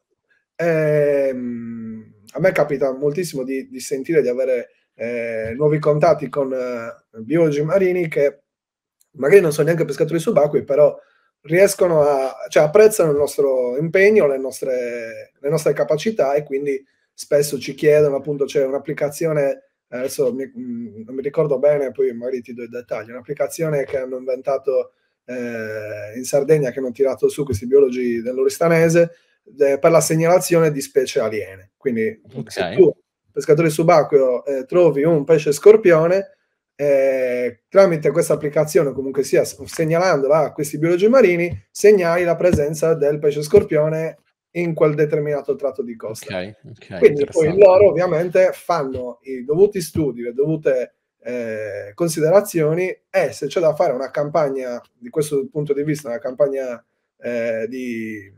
E, ehm, a me capita moltissimo di, di sentire di avere eh, nuovi contatti con eh, biologi marini che magari non sono neanche pescatori subacquei, però riescono a, cioè apprezzano il nostro impegno, le nostre, le nostre capacità e quindi spesso ci chiedono appunto c'è un'applicazione eh, adesso mi, mm, non mi ricordo bene poi magari ti do i dettagli un'applicazione che hanno inventato eh, in Sardegna che hanno tirato su questi biologi dell'Oristanese eh, per la segnalazione di specie aliene. Quindi okay. se tu, pescatore subacqueo, eh, trovi un pesce scorpione, eh, tramite questa applicazione, comunque sia segnalandola a ah, questi biologi marini, segnali la presenza del pesce scorpione in quel determinato tratto di costa. Okay, okay, Quindi poi loro ovviamente fanno i dovuti studi, le dovute eh, considerazioni è se c'è da fare una campagna, di questo punto di vista, una campagna eh, di...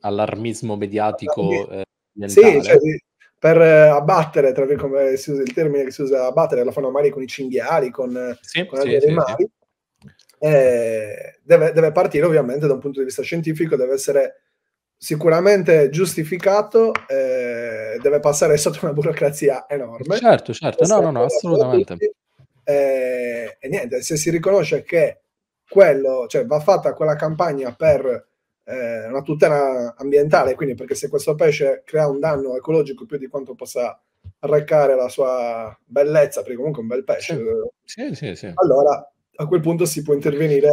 Allarmismo mediatico. Eh, sì, cioè, di, per eh, abbattere, tra come si usa il termine che si usa abbattere, la fanno male con i cinghiali, con, sì, con sì, animali. Sì, sì. Eh, deve, deve, partire ovviamente da un punto di vista scientifico, deve essere sicuramente giustificato, eh, deve passare sotto una burocrazia enorme. Certo, certo, no, no, no, assolutamente. eh, e niente, se si riconosce che quello, cioè va fatta quella campagna per eh, una tutela ambientale, quindi perché se questo pesce crea un danno ecologico più di quanto possa arrecare la sua bellezza, perché comunque è un bel pesce, sì, sì, sì, allora a quel punto si può intervenire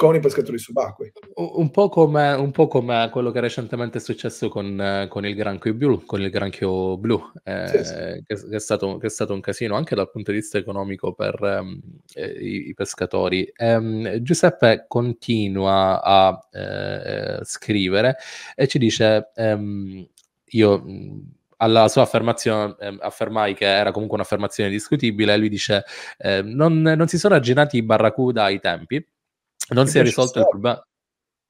con i pescatori subacquei. Un po' come, un po come quello che recentemente è successo con, con, il granchio blu, con il granchio blu eh, sì, sì. Che, che, è stato, che, è stato, un casino anche dal punto di vista economico per ehm, eh, i, i, pescatori. Eh, Giuseppe continua a eh, eh, scrivere e ci dice, ehm, io alla sua affermazione eh, affermai che era comunque un'affermazione discutibile, lui dice eh, non, non, si sono aggirati i barracuda ai tempi, non si è risolto il problema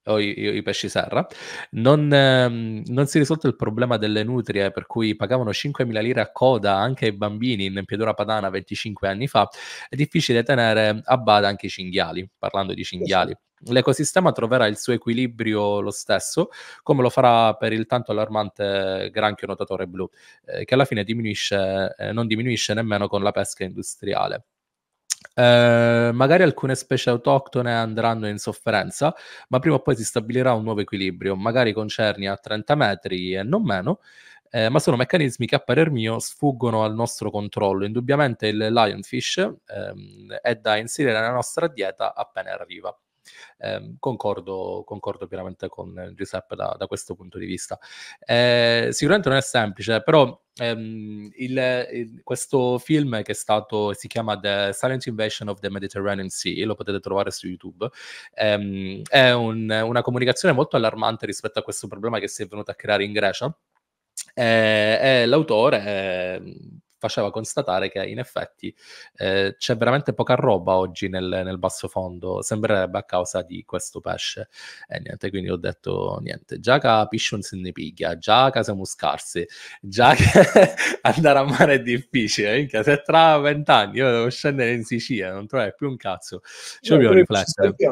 o i, i, i, pesci serra, non, ehm, non, si è risolto il problema delle nutrie per cui pagavano 5.000 lire a coda anche ai bambini in Piedura Padana 25 anni fa, è difficile tenere a bada anche i cinghiali, parlando di cinghiali. L'ecosistema troverà il suo equilibrio lo stesso, come lo farà per il tanto allarmante granchio notatore blu, eh, che alla fine diminuisce, eh, non diminuisce nemmeno con la pesca industriale. Eh, magari alcune specie autoctone andranno in sofferenza, ma prima o poi si stabilirà un nuovo equilibrio, magari con cerni a 30 metri e non meno, eh, ma sono meccanismi che a parer mio sfuggono al nostro controllo. Indubbiamente il lionfish ehm, è da inserire nella nostra dieta appena arriva. Eh, concordo, concordo, pienamente con Giuseppe da, da, questo punto di vista. Eh, sicuramente non è semplice, però Um, il, il, questo film che è stato, si chiama The Silent Invasion of the Mediterranean Sea, lo potete trovare su YouTube, um, è un, una comunicazione molto allarmante rispetto a questo problema che si è venuto a creare in Grecia. Eh, eh, l'autore eh, faceva constatare che in effetti eh, c'è veramente poca roba oggi nel, nel, basso fondo, sembrerebbe a causa di questo pesce. E niente, quindi ho detto niente, già che piscio se ne piglia, già che siamo scarsi, già che [LAUGHS] andare a mare è difficile, minchia, se tra vent'anni io devo scendere in Sicilia, non trovare più un cazzo, ci dobbiamo riflettere. [LAUGHS]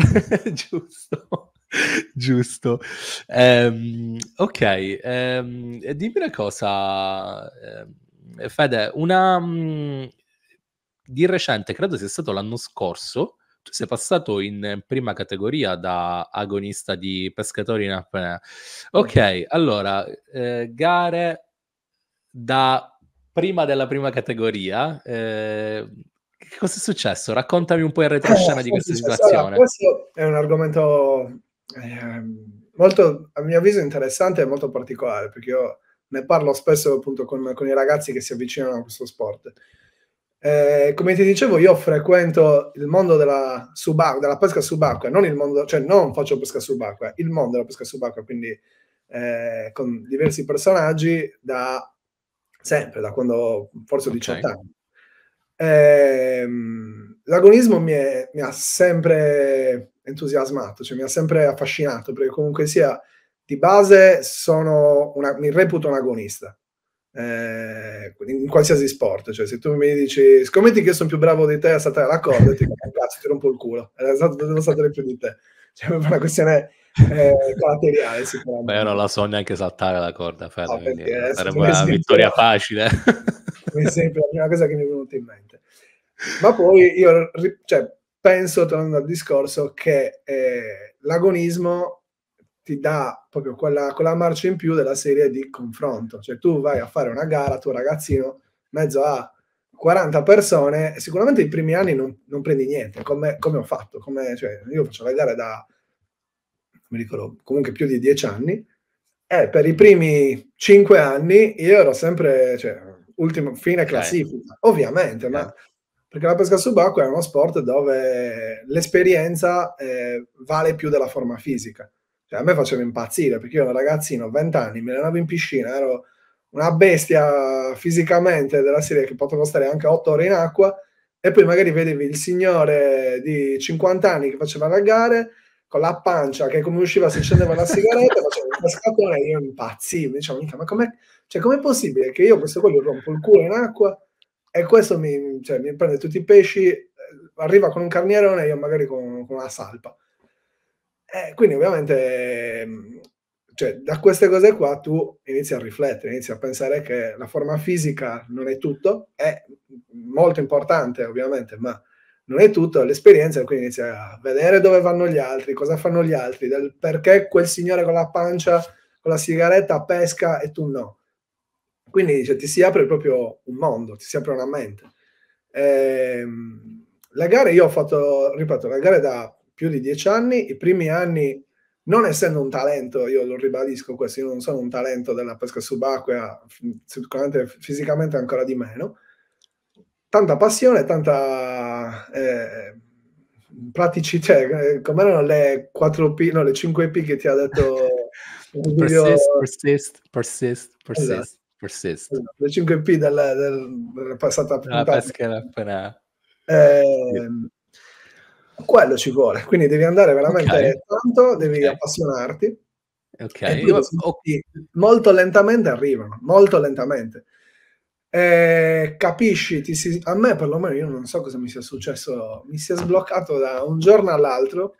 [LAUGHS] Giusto. [LAUGHS] Giusto. Um, ok, um, dimmi una cosa, ehm, Fede, una, um, di recente, credo sia stato l'anno scorso, tu sei passato in prima categoria da agonista di pescatori in apnea. Ok, allora, eh, gare da prima della prima categoria. Eh, che cosa è successo? Raccontami un po' il retroscena eh, di questa situazione. Allora, questo è un argomento Ehm, molto, a mio avviso, interessante e molto particolare, perché io ne parlo spesso appunto con, con i ragazzi che si avvicinano a questo sport. Eh, come ti dicevo, io frequento il mondo della, subacqua, della pesca subacquea, non il mondo, cioè non faccio pesca subacquea, il mondo della pesca subacquea, quindi eh, con diversi personaggi da sempre, da quando forse ho 18 okay. anni. Eh, l'agonismo mi, è, mi, ha sempre entusiasmato, cioè mi ha sempre affascinato perché comunque sia di base una, mi reputo un agonista eh, in qualsiasi sport, cioè se tu mi dici scommetti che io sono più bravo di te a saltare la corda, ti [LAUGHS] cazzo ti rompo il culo, devo saltare più di te, cioè è una questione eh, caratteriale sicuramente. Beh, io non la so neanche saltare la corda, Fede, no, sarebbe una esempio, vittoria facile. Per esempio, la prima cosa che mi è venuta in mente. Ma poi io, cioè, penso, tornando al discorso, che eh, l'agonismo ti dà proprio quella, quella, marcia in più della serie di confronto. Cioè tu vai a fare una gara, tu ragazzino, mezzo a 40 persone, e sicuramente i primi anni non, non prendi niente, come, come ho fatto. Come, cioè, io faccio le gare da, mi ricordo, comunque più di 10 anni, e per i primi 5 anni io ero sempre... Cioè, ultimo, fine classifica, eh. ovviamente, eh. ma perché la pesca subacquea è uno sport dove l'esperienza eh, vale più della forma fisica. Cioè, a me faceva impazzire, perché io ero un ragazzino, 20 anni, me ne andavo in piscina, ero una bestia fisicamente della serie che poteva stare anche 8 ore in acqua, e poi magari vedevi il signore di 50 anni che faceva la gara con la pancia che come usciva si accendeva la sigaretta, [LAUGHS] faceva una scatola e io impazzivo, diciamo, ma com'è, cioè, com'è possibile che io questo qua gli rompo il culo in acqua e questo mi, cioè, mi prende tutti i pesci, eh, arriva con un carnierone e io magari con, con una salpa. Eh, quindi ovviamente ehm, cioè, da queste cose qua tu inizi a riflettere, inizi a pensare che la forma fisica non è tutto, è molto importante ovviamente, ma non è tutto, è l'esperienza, quindi inizi a vedere dove vanno gli altri, cosa fanno gli altri, del perché quel signore con la pancia, con la sigaretta pesca e tu no. Quindi cioè, ti si apre proprio un mondo, ti si apre una mente. Eh, la gara io ho fatto, ripeto, la gara da più di dieci anni, i primi anni, non essendo un talento, io lo ribadisco questo, io non sono un talento della pesca subacquea, sicuramente fisicamente ancora di meno, tanta passione, tanta ehm, cioè, eh, praticità, come erano le 4P, no, le 5P che ti ha detto... [LAUGHS] persist, persist, persist, persist. Esatto. Persist. Le 5P del, dalla passata puntata. Eh, quello ci vuole, quindi devi andare veramente okay. tanto, devi okay. appassionarti. Okay. Io, okay. Molto lentamente arrivano, molto lentamente. Eh, capisci, si, a me perlomeno io non so cosa mi sia successo, mi si è sbloccato da un giorno all'altro.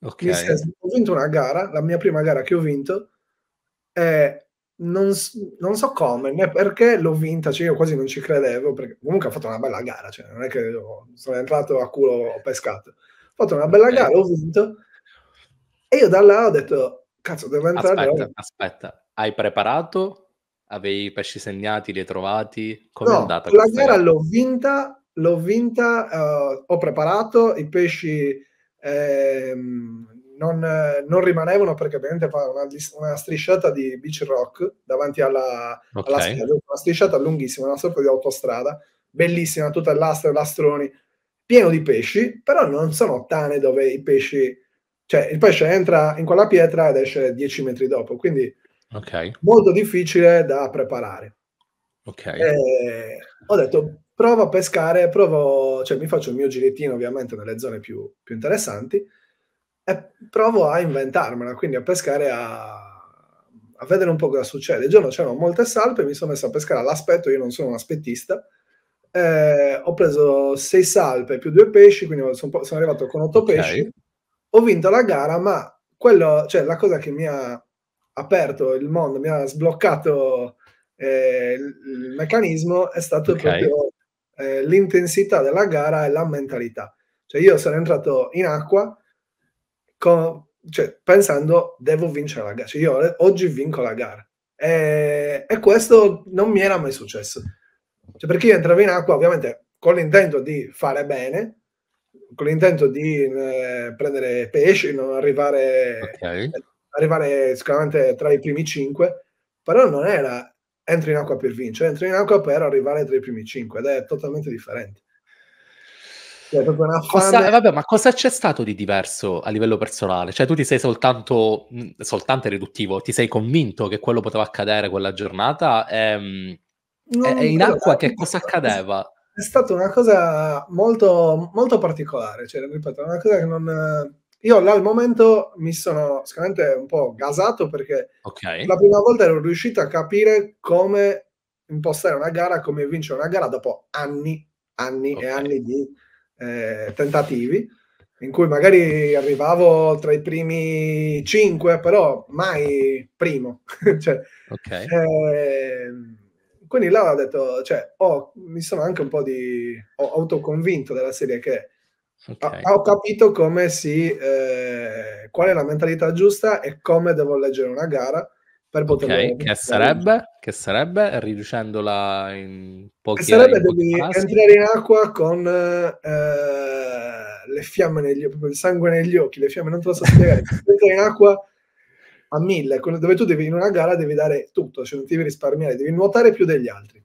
Okay. Mi si è, ho vinto una gara, la mia prima gara che ho vinto, e non, non, so come né perché l'ho vinta, cioè io quasi non ci credevo, perché comunque ha fatto una bella gara, cioè non è che sono entrato a culo, ho pescato, ho fatto una bella gara, ho vinto e io da là ho detto, cazzo, devo entrare. Aspetta, aspetta, hai preparato? Avevi i pesci segnati, li hai trovati? Come no, è andata? La gara, gara l'ho vinta, l'ho vinta, uh, ho preparato i pesci. Ehm, non, eh, non rimanevano perché ovviamente fa una, una, strisciata di beach rock davanti alla, okay. alla spiaggia, una strisciata lunghissima, una sorta di autostrada, bellissima, tutta lastre, lastroni, pieno di pesci, però non sono tane dove i pesci, cioè il pesce entra in quella pietra ed esce dieci metri dopo, quindi okay. molto difficile da preparare. Okay. E eh, ho detto provo a pescare, provo, cioè mi faccio il mio girettino ovviamente nelle zone più, più interessanti e provo a inventarmela, quindi a pescare a a vedere un po' cosa succede. Il giorno c'erano molte salpe, mi sono messo a pescare all'aspetto, io non sono un aspettista. Eh, ho preso sei salpe più due pesci, quindi sono, sono arrivato con otto okay. pesci. Ho vinto la gara, ma quello, cioè, la cosa che mi ha aperto il mondo, mi ha sbloccato eh, il meccanismo è stato okay. proprio eh, l'intensità della gara e la mentalità. Cioè io sono entrato in acqua con, cioè, pensando devo vincere la gara, cioè, io oggi vinco la gara. E, e questo non mi era mai successo. Cioè, perché io entravo in acqua ovviamente con l'intento di fare bene, con l'intento di eh, prendere pesci, non arrivare, okay. arrivare sicuramente tra i primi cinque, però non era entro in acqua per vincere, entro in acqua per arrivare tra i primi cinque ed è totalmente differente. Cioè, cosa, eh, vabbè, ma cosa c'è stato di diverso a livello personale? Cioè, tu ti sei soltanto, mm, soltanto riduttivo, ti sei convinto che quello poteva accadere quella giornata e, ehm, e in acqua che cosa accadeva? È stata una cosa molto, molto particolare, cioè, ripeto, una cosa che non... Io là al momento mi sono sicuramente un po' gasato perché okay. la prima volta ero riuscito a capire come impostare una gara, come vincere una gara dopo anni, anni okay. e anni di eh, tentativi in cui magari arrivavo tra i primi cinque, però mai primo. [LAUGHS] cioè, okay. eh, quindi là ho detto, cioè, oh, mi sono anche un po' di ho autoconvinto della serie che okay. ho, ho, capito come si, eh, qual è la mentalità giusta e come devo leggere una gara per poterlo okay, che sarebbe? Che sarebbe? Riducendola in pochi Che sarebbe in devi entrare in acqua con eh, le fiamme negli occhi, il sangue negli occhi, le fiamme, non te lo so spiegare. [LAUGHS] entrare in acqua a mille, dove tu devi in una gara devi dare tutto, cioè non devi risparmiare, devi nuotare più degli altri.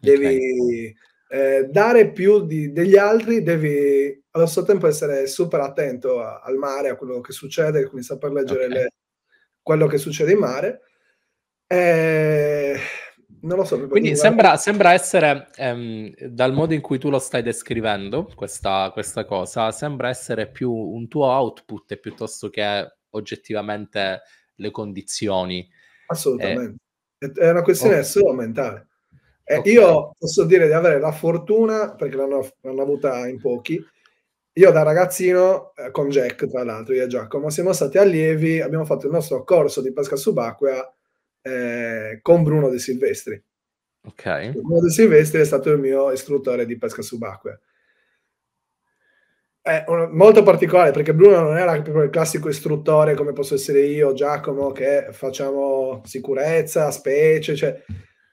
Devi... Okay. Eh, dare più di, degli altri, devi allo stesso tempo essere super attento a, al mare, a quello che succede, quindi saper leggere okay. le, quello che succede in mare. E... Non lo so. Quindi sembra, sembra, essere, ehm, dal modo in cui tu lo stai descrivendo, questa, questa cosa, sembra essere più un tuo output piuttosto che oggettivamente le condizioni. Assolutamente. Eh, è una questione okay. solo mentale. Eh, okay. Io posso dire di avere la fortuna, perché l'hanno, l'hanno avuta in pochi, io da ragazzino, eh, con Jack tra l'altro, io e Giacomo, siamo stati allievi, abbiamo fatto il nostro corso di pesca subacquea eh, con Bruno De Silvestri. Ok. Bruno De Silvestri è stato il mio istruttore di pesca subacquea. È un, molto particolare perché Bruno non era proprio il classico istruttore come posso essere io, Giacomo, che facciamo sicurezza, specie, cioè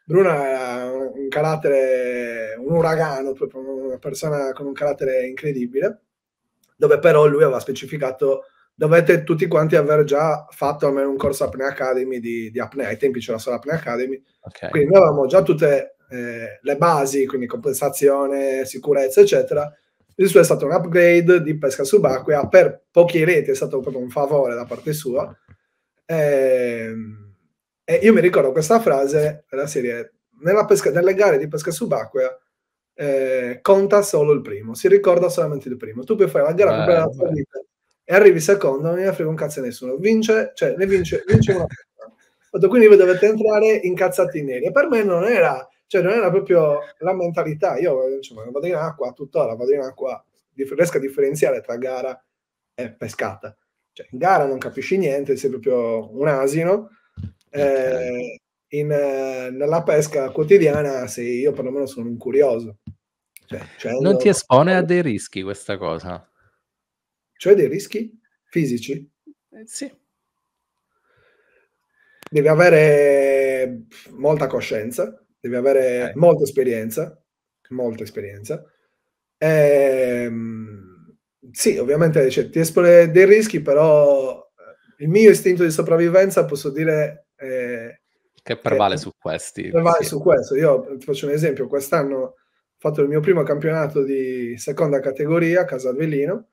Bruno era un, un carattere, un uragano, proprio una persona con un carattere incredibile dove però lui aveva specificato dovete tutti quanti aver già fatto almeno un corso Apnea Academy di, di apnea, ai tempi c'era solo Apnea Academy, okay. quindi noi avevamo già tutte eh, le basi, quindi compensazione, sicurezza, eccetera. Il suo è stato un upgrade di pesca subacquea per pochi reti, è stato proprio un favore da parte sua. E, ehm, e io mi ricordo questa frase della serie, nella pesca, nelle gare di pesca subacquea eh, conta solo il primo, si ricorda solamente il primo. Tu poi fai la gara per la tua vita e arrivi secondo, non ne frega un cazzo a nessuno. Vince, cioè ne vince, vince una persona. Quindi voi dovete entrare incazzati neri. E per me non era, cioè, non era proprio la mentalità. Io cioè, vado in acqua tuttora, vado in acqua, riesco a differenziare tra gara e pescata. Cioè, in gara non capisci niente, sei proprio un asino. Okay. Eh, in, eh, nella pesca quotidiana, se io perlomeno sono un curioso. Cioè, cioè non lo... ti espone a dei rischi questa cosa? Cioè dei rischi fisici? Eh, sì. Devi avere molta coscienza, devi avere eh. molta esperienza, molta esperienza. E, ehm, sì, ovviamente cioè, ti espone dei rischi, però eh, il mio istinto di sopravvivenza, posso dire, eh, che prevale eh, su questi. Prevale sì. su questo. Io eh, ti faccio un esempio. Quest'anno ho fatto il mio primo campionato di seconda categoria a Casalvellino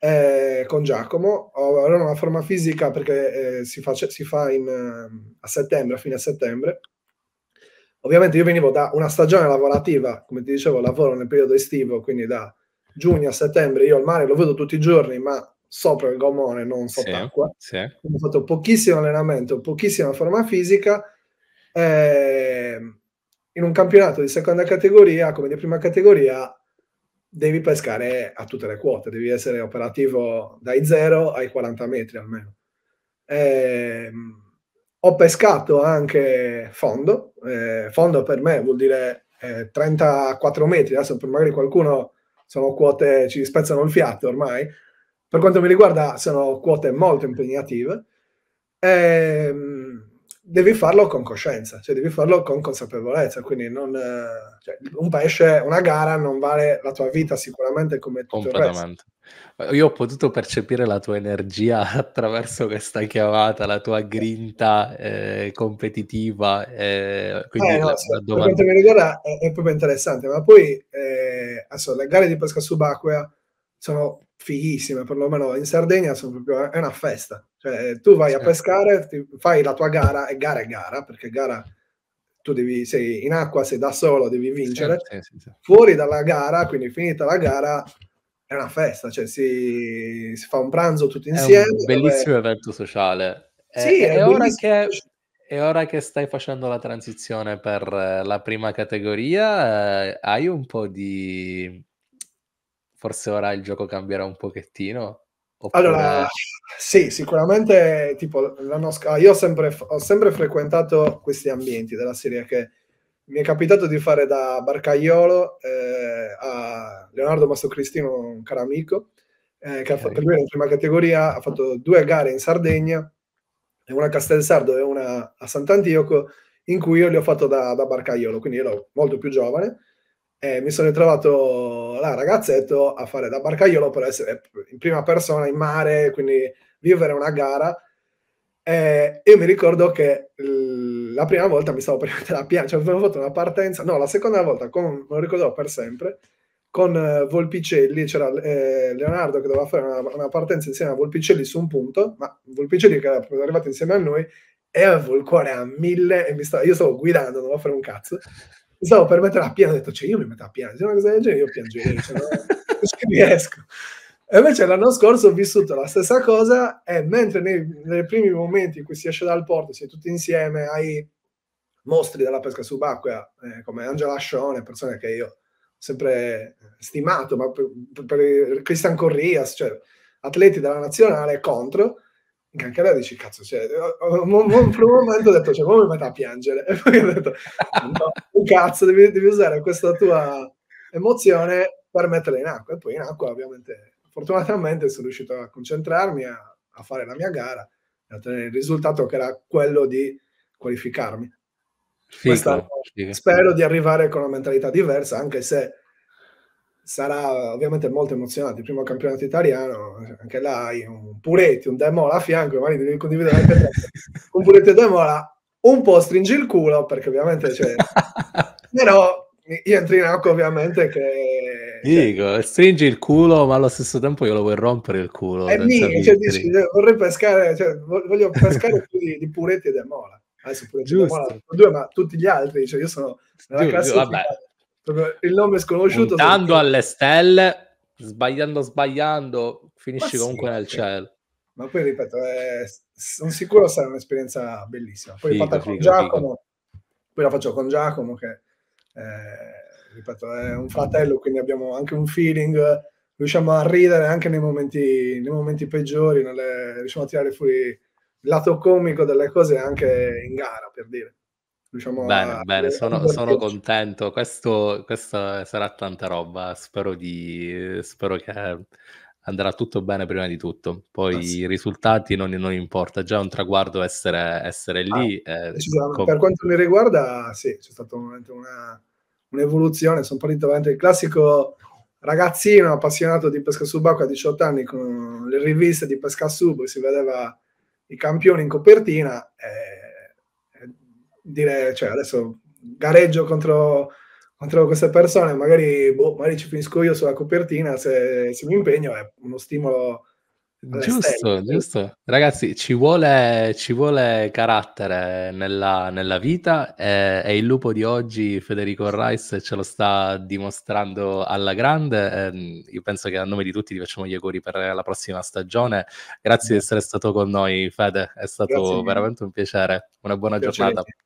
eh, con Giacomo. Avevo una forma fisica perché eh, si, fa, si fa in, eh, a settembre, a fine settembre. Ovviamente io venivo da una stagione lavorativa, come ti dicevo, lavoro nel periodo estivo, quindi da giugno a settembre io al mare lo vedo tutti i giorni, ma sopra il gommone, non sott'acqua. Sì, sì. Ho fatto pochissimo allenamento, pochissima forma fisica eh, in un campionato di seconda categoria, come di prima categoria, devi pescare a tutte le quote, devi essere operativo dai 0 ai 40 metri almeno. Eh, ho pescato anche fondo, eh, fondo per me vuol dire eh, 34 metri, adesso per magari qualcuno sono quote, ci spezzano il fiato ormai, per quanto mi riguarda sono quote molto impegnative. Eh, devi farlo con coscienza, cioè devi farlo con consapevolezza, quindi non, eh, cioè, un pesce, una gara non vale la tua vita sicuramente come tutto il resto. Io ho potuto percepire la tua energia [LAUGHS] attraverso questa chiamata, la tua grinta eh, competitiva. Eh, quindi eh, no, la, sì, la per quanto mi riguarda è, è, proprio interessante, ma poi eh, adesso, le gare di pesca subacquea sono fighissime, perlomeno in Sardegna proprio, è una festa. Cioè, tu vai certo. a pescare, fai la tua gara, e gara è gara, perché gara tu devi, sei in acqua, sei da solo, devi vincere. Certo, certo, Fuori dalla gara, quindi finita la gara, è una festa, cioè si, si fa un pranzo tutti insieme. È bellissimo dove... evento sociale. È, sì, è, è ora che e ora che stai facendo la transizione per la prima categoria, eh, hai un po' di forse ora il gioco cambierà un pochettino? Oppure... Allora, sì, sicuramente, tipo, l'anno sc- ah, io ho sempre, ho sempre, frequentato questi ambienti della serie che mi è capitato di fare da barcaiolo eh, a Leonardo Mastrocristino, un caro amico, eh, che ha fatto, per lui in prima categoria, ha fatto due gare in Sardegna, una a Castel Sardo e una a Sant'Antioco, in cui io li ho fatto da, da barcaiolo, quindi ero molto più giovane e mi sono ritrovato là ragazzetto a fare da barcaiolo per essere in prima persona in mare, quindi vivere una gara. E io mi ricordo che la prima volta mi stavo prendendo [LAUGHS] la piazza, cioè avevo fatto una partenza, no, la seconda volta, con, non ricordo per sempre, con uh, Volpicelli, c'era eh, Leonardo che doveva fare una, una, partenza insieme a Volpicelli su un punto, ma Volpicelli che era arrivato insieme a noi e avevo il cuore a mille e stavo, io stavo guidando, non dovevo fare un cazzo stavo per mettere a piangere, ho detto, cioè io mi metto a piangere, una cosa del genere, io piangerei, cioè, non, ci [LAUGHS] riesco. E invece l'anno scorso ho vissuto la stessa cosa e mentre nei, nei, primi momenti in cui si esce dal porto, si è tutti insieme, hai mostri della pesca subacquea eh, come Angela Ascione, persone che io ho sempre stimato, ma per, per Christian Corrias, cioè atleti della nazionale contro, anche Cancellara dici cazzo cioè, ho, ho, ho, per un momento ho detto cioè come mi metà a piangere e poi ho detto no cazzo devi, devi usare questa tua emozione per metterla in acqua e poi in acqua ovviamente fortunatamente sono riuscito a concentrarmi a, a fare la mia gara e a ottenere il risultato che era quello di qualificarmi Fico, Questa, fico. spero di arrivare con una mentalità diversa anche se sarà ovviamente molto emozionante. Il primo campionato italiano, anche là hai un Puretti, un Demola a fianco, magari devi condividere anche te. [LAUGHS] un Puretti e Demola, un po' stringi il culo perché ovviamente cioè, [LAUGHS] però io entro in acqua ovviamente che cioè, dico stringi il culo ma allo stesso tempo io lo vuoi rompere il culo è eh, mio, cioè, dici, vorrei pescare cioè, voglio pescare più di, di Puretti e Demola adesso Puretti e Demola due ma tutti gli altri cioè, io sono nella giù, giù, vabbè, Proprio il nome sconosciuto. Andando perché... alle stelle, sbagliando, sbagliando, finisci Ma comunque nel sì. cielo. Ma poi ripeto, è... sono sicuro sarà un'esperienza bellissima. Poi fatta con Giacomo, figa. poi la faccio con Giacomo che eh, ripeto, è un fratello, quindi abbiamo anche un feeling, riusciamo a ridere anche nei momenti, nei momenti peggiori, nelle, riusciamo a tirare fuori il lato comico delle cose anche in gara, per dire. Diciamo bene, a... bene, sono, sono contento. Questo, questo, sarà tanta roba. Spero, di, spero che andrà tutto bene prima di tutto. Poi ah, sì. i risultati non, non, importa, già è un traguardo essere, essere lì. Ah, eh, com- per quanto mi riguarda, sì, c'è stata una, un'evoluzione. Sono partito veramente il classico ragazzino appassionato di pesca subacquea a 18 anni con le riviste di pesca sub, si vedeva i campioni in copertina. Eh, dire, cioè adesso gareggio contro, contro queste persone, magari, boh, magari, ci finisco io sulla copertina, se, se mi impegno è uno stimolo. Giusto, stelle. giusto. Ragazzi, ci vuole, ci vuole carattere nella, nella vita e, e, il lupo di oggi, Federico Rice, ce lo sta dimostrando alla grande. E, ehm, io penso che a nome di tutti ti facciamo gli auguri per la prossima stagione. Grazie di essere stato con noi, Fede, è stato veramente un piacere. Una buona Piacere. giornata.